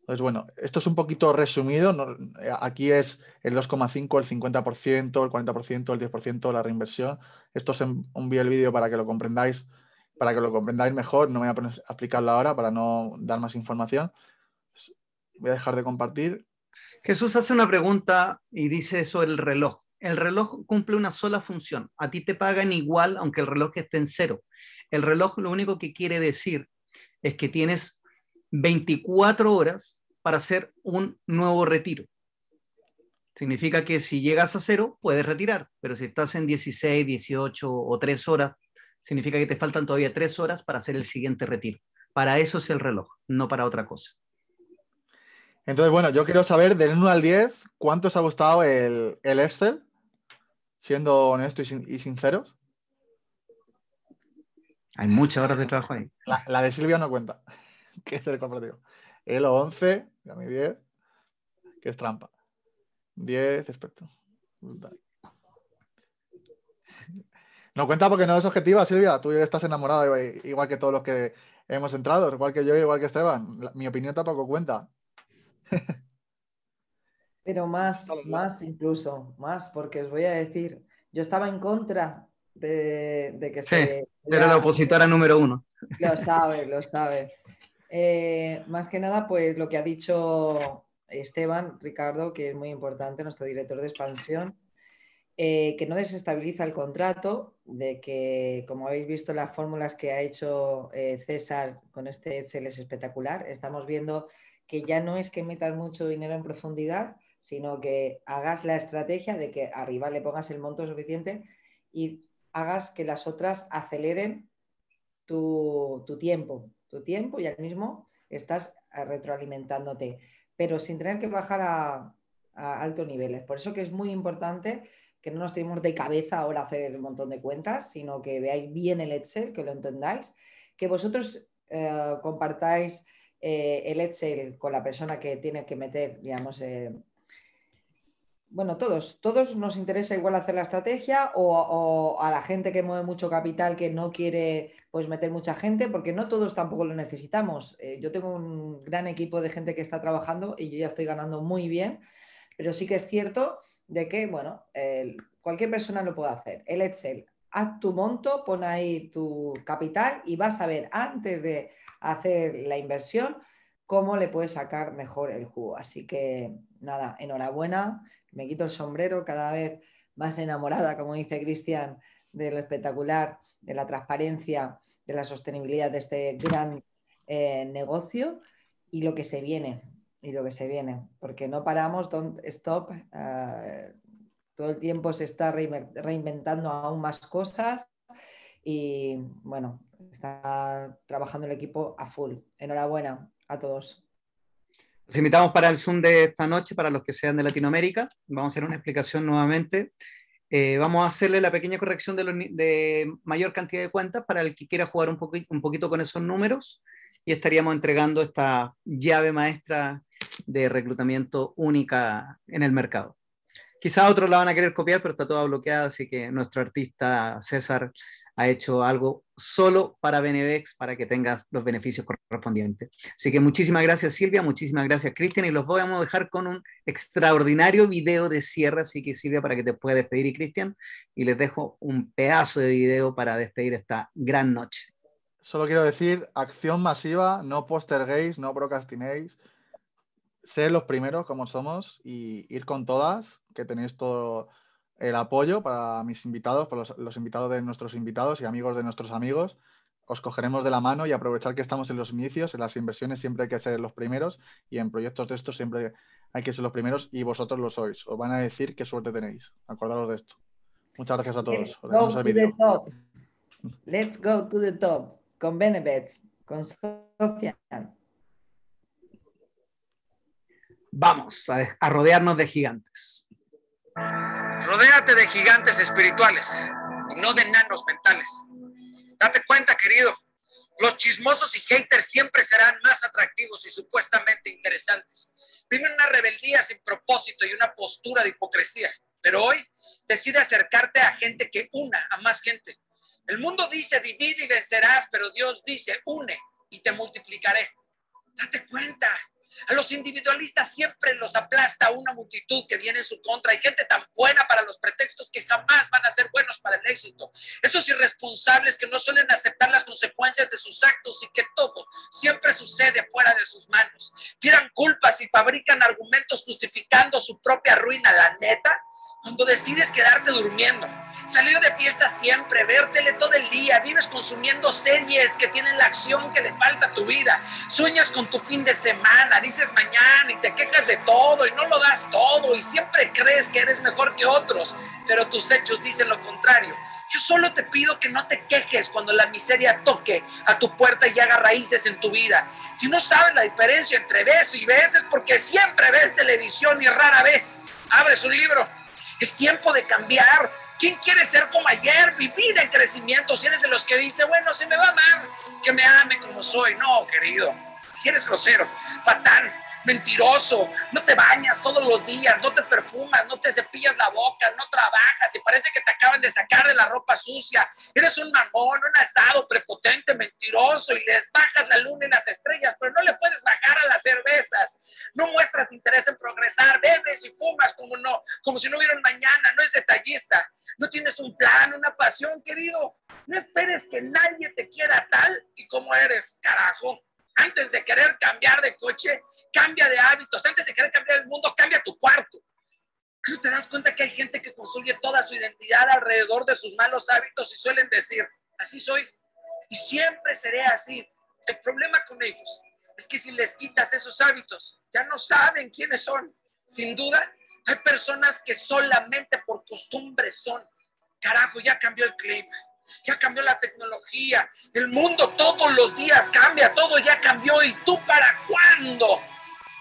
Entonces, bueno, esto es un poquito resumido. Aquí es el 2,5, el 50%, el 40%, el 10%, la reinversión. Esto es un el vídeo para que lo comprendáis, para que lo comprendáis mejor. No me voy a, poner a explicarlo ahora para no dar más información. Voy a dejar de compartir. Jesús hace una pregunta y dice eso el reloj. El reloj cumple una sola función. A ti te pagan igual aunque el reloj esté en cero. El reloj lo único que quiere decir es que tienes 24 horas para hacer un nuevo retiro. Significa que si llegas a cero, puedes retirar, pero si estás en 16, 18 o 3 horas, significa que te faltan todavía 3 horas para hacer el siguiente retiro. Para eso es el reloj, no para otra cosa. Entonces, bueno, yo quiero saber del 1 al 10 cuánto os ha gustado el, Excel, siendo honestos y sinceros. Hay muchas horas de trabajo ahí. La, de Silvia no cuenta, que es el comparativo. El 11, a mi 10, que es trampa. 10, espectro. No cuenta porque no es objetiva, Silvia. Tú estás enamorada, igual que todos los que hemos entrado, igual que yo, igual que Esteban. Mi opinión tampoco cuenta. Pero más, más incluso, más, porque os voy a decir, yo estaba en contra de, que sí, se... Era la opositora número uno. Lo sabe, lo sabe. Eh, más que nada, pues lo que ha dicho Esteban, Ricardo, que es muy importante, nuestro director de expansión, eh, que no desestabiliza el contrato, de que, como habéis visto, las fórmulas que ha hecho eh, César con este Excel es espectacular. Estamos viendo que ya no es que metas mucho dinero en profundidad, sino que hagas la estrategia de que arriba le pongas el monto suficiente y hagas que las otras aceleren tu, tiempo, tu tiempo y al mismo estás eh, retroalimentándote, pero sin tener que bajar a, altos niveles. Por eso que es muy importante que no nos tenemos de cabeza ahora hacer un montón de cuentas, sino que veáis bien el Excel, que lo entendáis, que vosotros eh, compartáis eh, el Excel con la persona que tiene que meter, digamos, bueno, todos, todos nos interesa igual hacer la estrategia o, a la gente que mueve mucho capital que no quiere pues, meter mucha gente, porque no todos tampoco lo necesitamos. Eh, yo tengo un gran equipo de gente que está trabajando y yo ya estoy ganando muy bien, pero sí que es cierto de que, bueno, cualquier persona lo puede hacer. El Excel, haz tu monto, pon ahí tu capital y vas a ver antes de hacer la inversión cómo le puedes sacar mejor el jugo. Así que nada, enhorabuena, me quito el sombrero cada vez más enamorada, como dice Cristian, de lo espectacular, de la transparencia, de la sostenibilidad de este gran eh, negocio y lo que se viene, y lo que se viene, porque no paramos, don't stop, eh, todo el tiempo se está reinventando aún más cosas y bueno, está trabajando el equipo a full. Enhorabuena a todos. Los invitamos para el Zoom de esta noche, para los que sean de Latinoamérica. Vamos a hacer una explicación nuevamente. Eh, vamos a hacerle la pequeña corrección de, mayor cantidad de cuentas para el que quiera jugar un, un poquito con esos números y estaríamos entregando esta llave maestra de reclutamiento única en el mercado. Quizá otros la van a querer copiar, pero está toda bloqueada, así que nuestro artista César ha hecho algo solo para Benevex para que tengas los beneficios correspondientes. Así que muchísimas gracias Silvia, muchísimas gracias Cristian y los voy a dejar con un extraordinario video de cierre, así que Silvia para que te pueda despedir y Cristian y les dejo un pedazo de video para despedir esta gran noche. Solo quiero decir, acción masiva, no posterguéis, no procrastinéis, ser los primeros como somos y ir con todas, que tenéis todo el apoyo para mis invitados, para los, invitados de nuestros invitados y amigos de nuestros amigos. Os cogeremos de la mano y aprovechar que estamos en los inicios, en las inversiones siempre hay que ser los primeros y en proyectos de estos siempre hay que ser los primeros y vosotros lo sois. Os van a decir qué suerte tenéis. Acordaros de esto. Muchas gracias a todos. Let's go, to the top. Let's go to the top. Con Benevets, con Social. Vamos a rodearnos de gigantes. Rodéate de gigantes espirituales y no de nanos mentales. Date cuenta, querido, los chismosos y haters siempre serán más atractivos y supuestamente interesantes. Tienen una rebeldía sin propósito y una postura de hipocresía. Pero hoy decide acercarte a gente que una a más gente. El mundo dice divide y vencerás, pero Dios dice une y te multiplicaré. Date cuenta, a los individualistas siempre los aplasta una multitud que viene en su contra. Hay gente tan buena para los pretextos que jamás van a ser buenos para el éxito. Esos irresponsables que no suelen aceptar las consecuencias de sus actos y que todo siempre sucede fuera de sus manos. Tiran culpas y fabrican argumentos justificando su propia ruina. La neta, cuando decides quedarte durmiendo, salir de fiesta siempre, vértele todo el día, vives consumiendo series que tienen la acción que le falta a tu vida, sueñas con tu fin de semana dices mañana y te quejas de todo y no lo das todo y siempre crees que eres mejor que otros, pero tus hechos dicen lo contrario. Yo solo te pido que no te quejes cuando la miseria toque a tu puerta y haga raíces en tu vida. Si no sabes la diferencia entre ves y ves es porque siempre ves televisión y rara vez abres un libro. Es tiempo de cambiar. ¿Quién quiere ser como ayer? Vivir en crecimiento. Si eres de los que dice, bueno, si me va a amar, que me ame como soy. No, querido si eres grosero, patán, mentiroso, no te bañas todos los días, no te perfumas, no te cepillas la boca, no trabajas y parece que te acaban de sacar de la ropa sucia. Eres un mamón, un asado, prepotente, mentiroso y les bajas la luna y las estrellas, pero no le puedes bajar a las cervezas. No muestras interés en progresar, bebes y fumas como no, como si no hubiera mañana, no es detallista, no tienes un plan, una pasión, querido. No esperes que nadie te quiera tal y como eres, carajo. Antes de querer cambiar de coche, cambia de hábitos. Antes de querer cambiar el mundo, cambia tu cuarto. Pero te das cuenta que hay gente que construye toda su identidad alrededor de sus malos hábitos y suelen decir, así soy y siempre seré así? El problema con ellos es que si les quitas esos hábitos, ya no saben quiénes son. Sin duda, hay personas que solamente por costumbre son. Carajo, ya cambió el clima ya cambió la tecnología, el mundo todos los días cambia, todo ya cambió y tú para cuándo?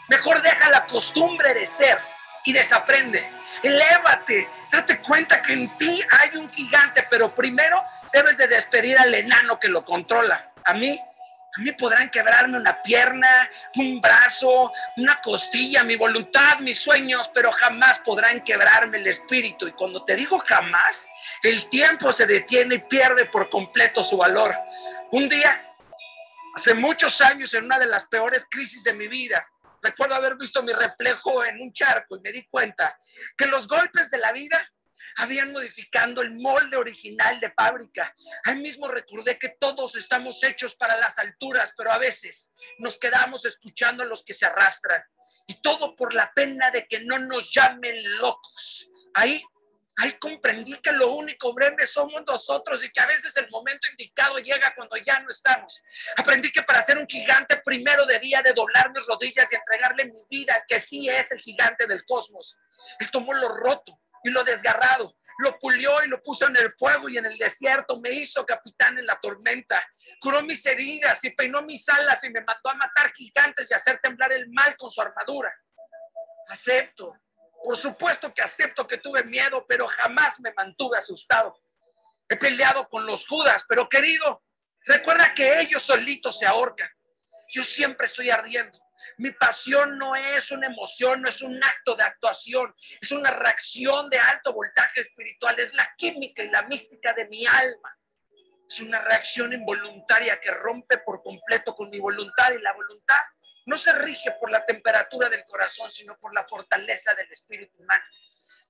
Mejor deja la costumbre de ser y desaprende. Elévate, date cuenta que en ti hay un gigante, pero primero debes de despedir al enano que lo controla. A mí a mí podrán quebrarme una pierna, un brazo, una costilla, mi voluntad, mis sueños, pero jamás podrán quebrarme el espíritu. Y cuando te digo jamás, el tiempo se detiene y pierde por completo su valor. Un día, hace muchos años, en una de las peores crisis de mi vida, recuerdo haber visto mi reflejo en un charco y me di cuenta que los golpes de la vida habían modificando el molde original de fábrica. Ahí mismo recordé que todos estamos hechos para las alturas, pero a veces nos quedamos escuchando a los que se arrastran. Y todo por la pena de que no nos llamen locos. Ahí ahí comprendí que lo único breve somos nosotros y que a veces el momento indicado llega cuando ya no estamos. Aprendí que para ser un gigante primero debía de doblar mis rodillas y entregarle mi vida, que sí es el gigante del cosmos. Él tomó lo roto, y lo desgarrado, lo pulió y lo puso en el fuego y en el desierto, me hizo capitán en la tormenta, curó mis heridas y peinó mis alas y me mató a matar gigantes y hacer temblar el mal con su armadura. Acepto, por supuesto que acepto que tuve miedo, pero jamás me mantuve asustado. He peleado con los judas, pero querido, recuerda que ellos solitos se ahorcan. Yo siempre estoy ardiendo mi pasión no es una emoción, no es un acto de actuación, es una reacción de alto voltaje espiritual, es la química y la mística de mi alma. Es una reacción involuntaria que rompe por completo con mi voluntad y la voluntad no se rige por la temperatura del corazón, sino por la fortaleza del espíritu humano.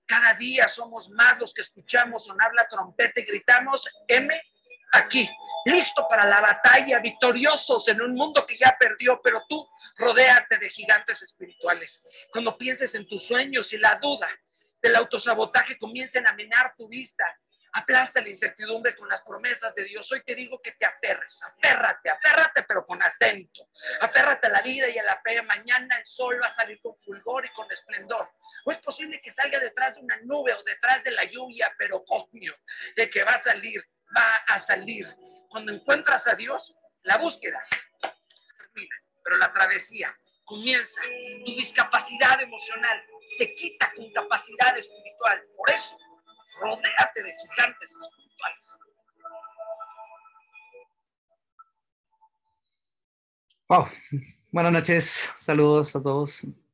Cada día somos más los que escuchamos sonar la trompeta y gritamos M aquí, listo para la batalla, victoriosos en un mundo que ya perdió, pero tú rodéate de gigantes espirituales. Cuando pienses en tus sueños y la duda del autosabotaje comiencen a menar tu vista, aplasta la incertidumbre con las promesas de Dios. Hoy te digo que te aferres, aférrate, aférrate, pero con acento. Aférrate a la vida y a la fe. Mañana el sol va a salir con fulgor y con esplendor. O es posible que salga detrás de una nube o detrás de la lluvia, pero coño, de que va a salir va a salir. Cuando encuentras a Dios, la búsqueda termina, pero la travesía comienza. Tu discapacidad emocional se quita con capacidad espiritual. Por eso, rodeate de gigantes espirituales. Buenas noches, saludos a todos.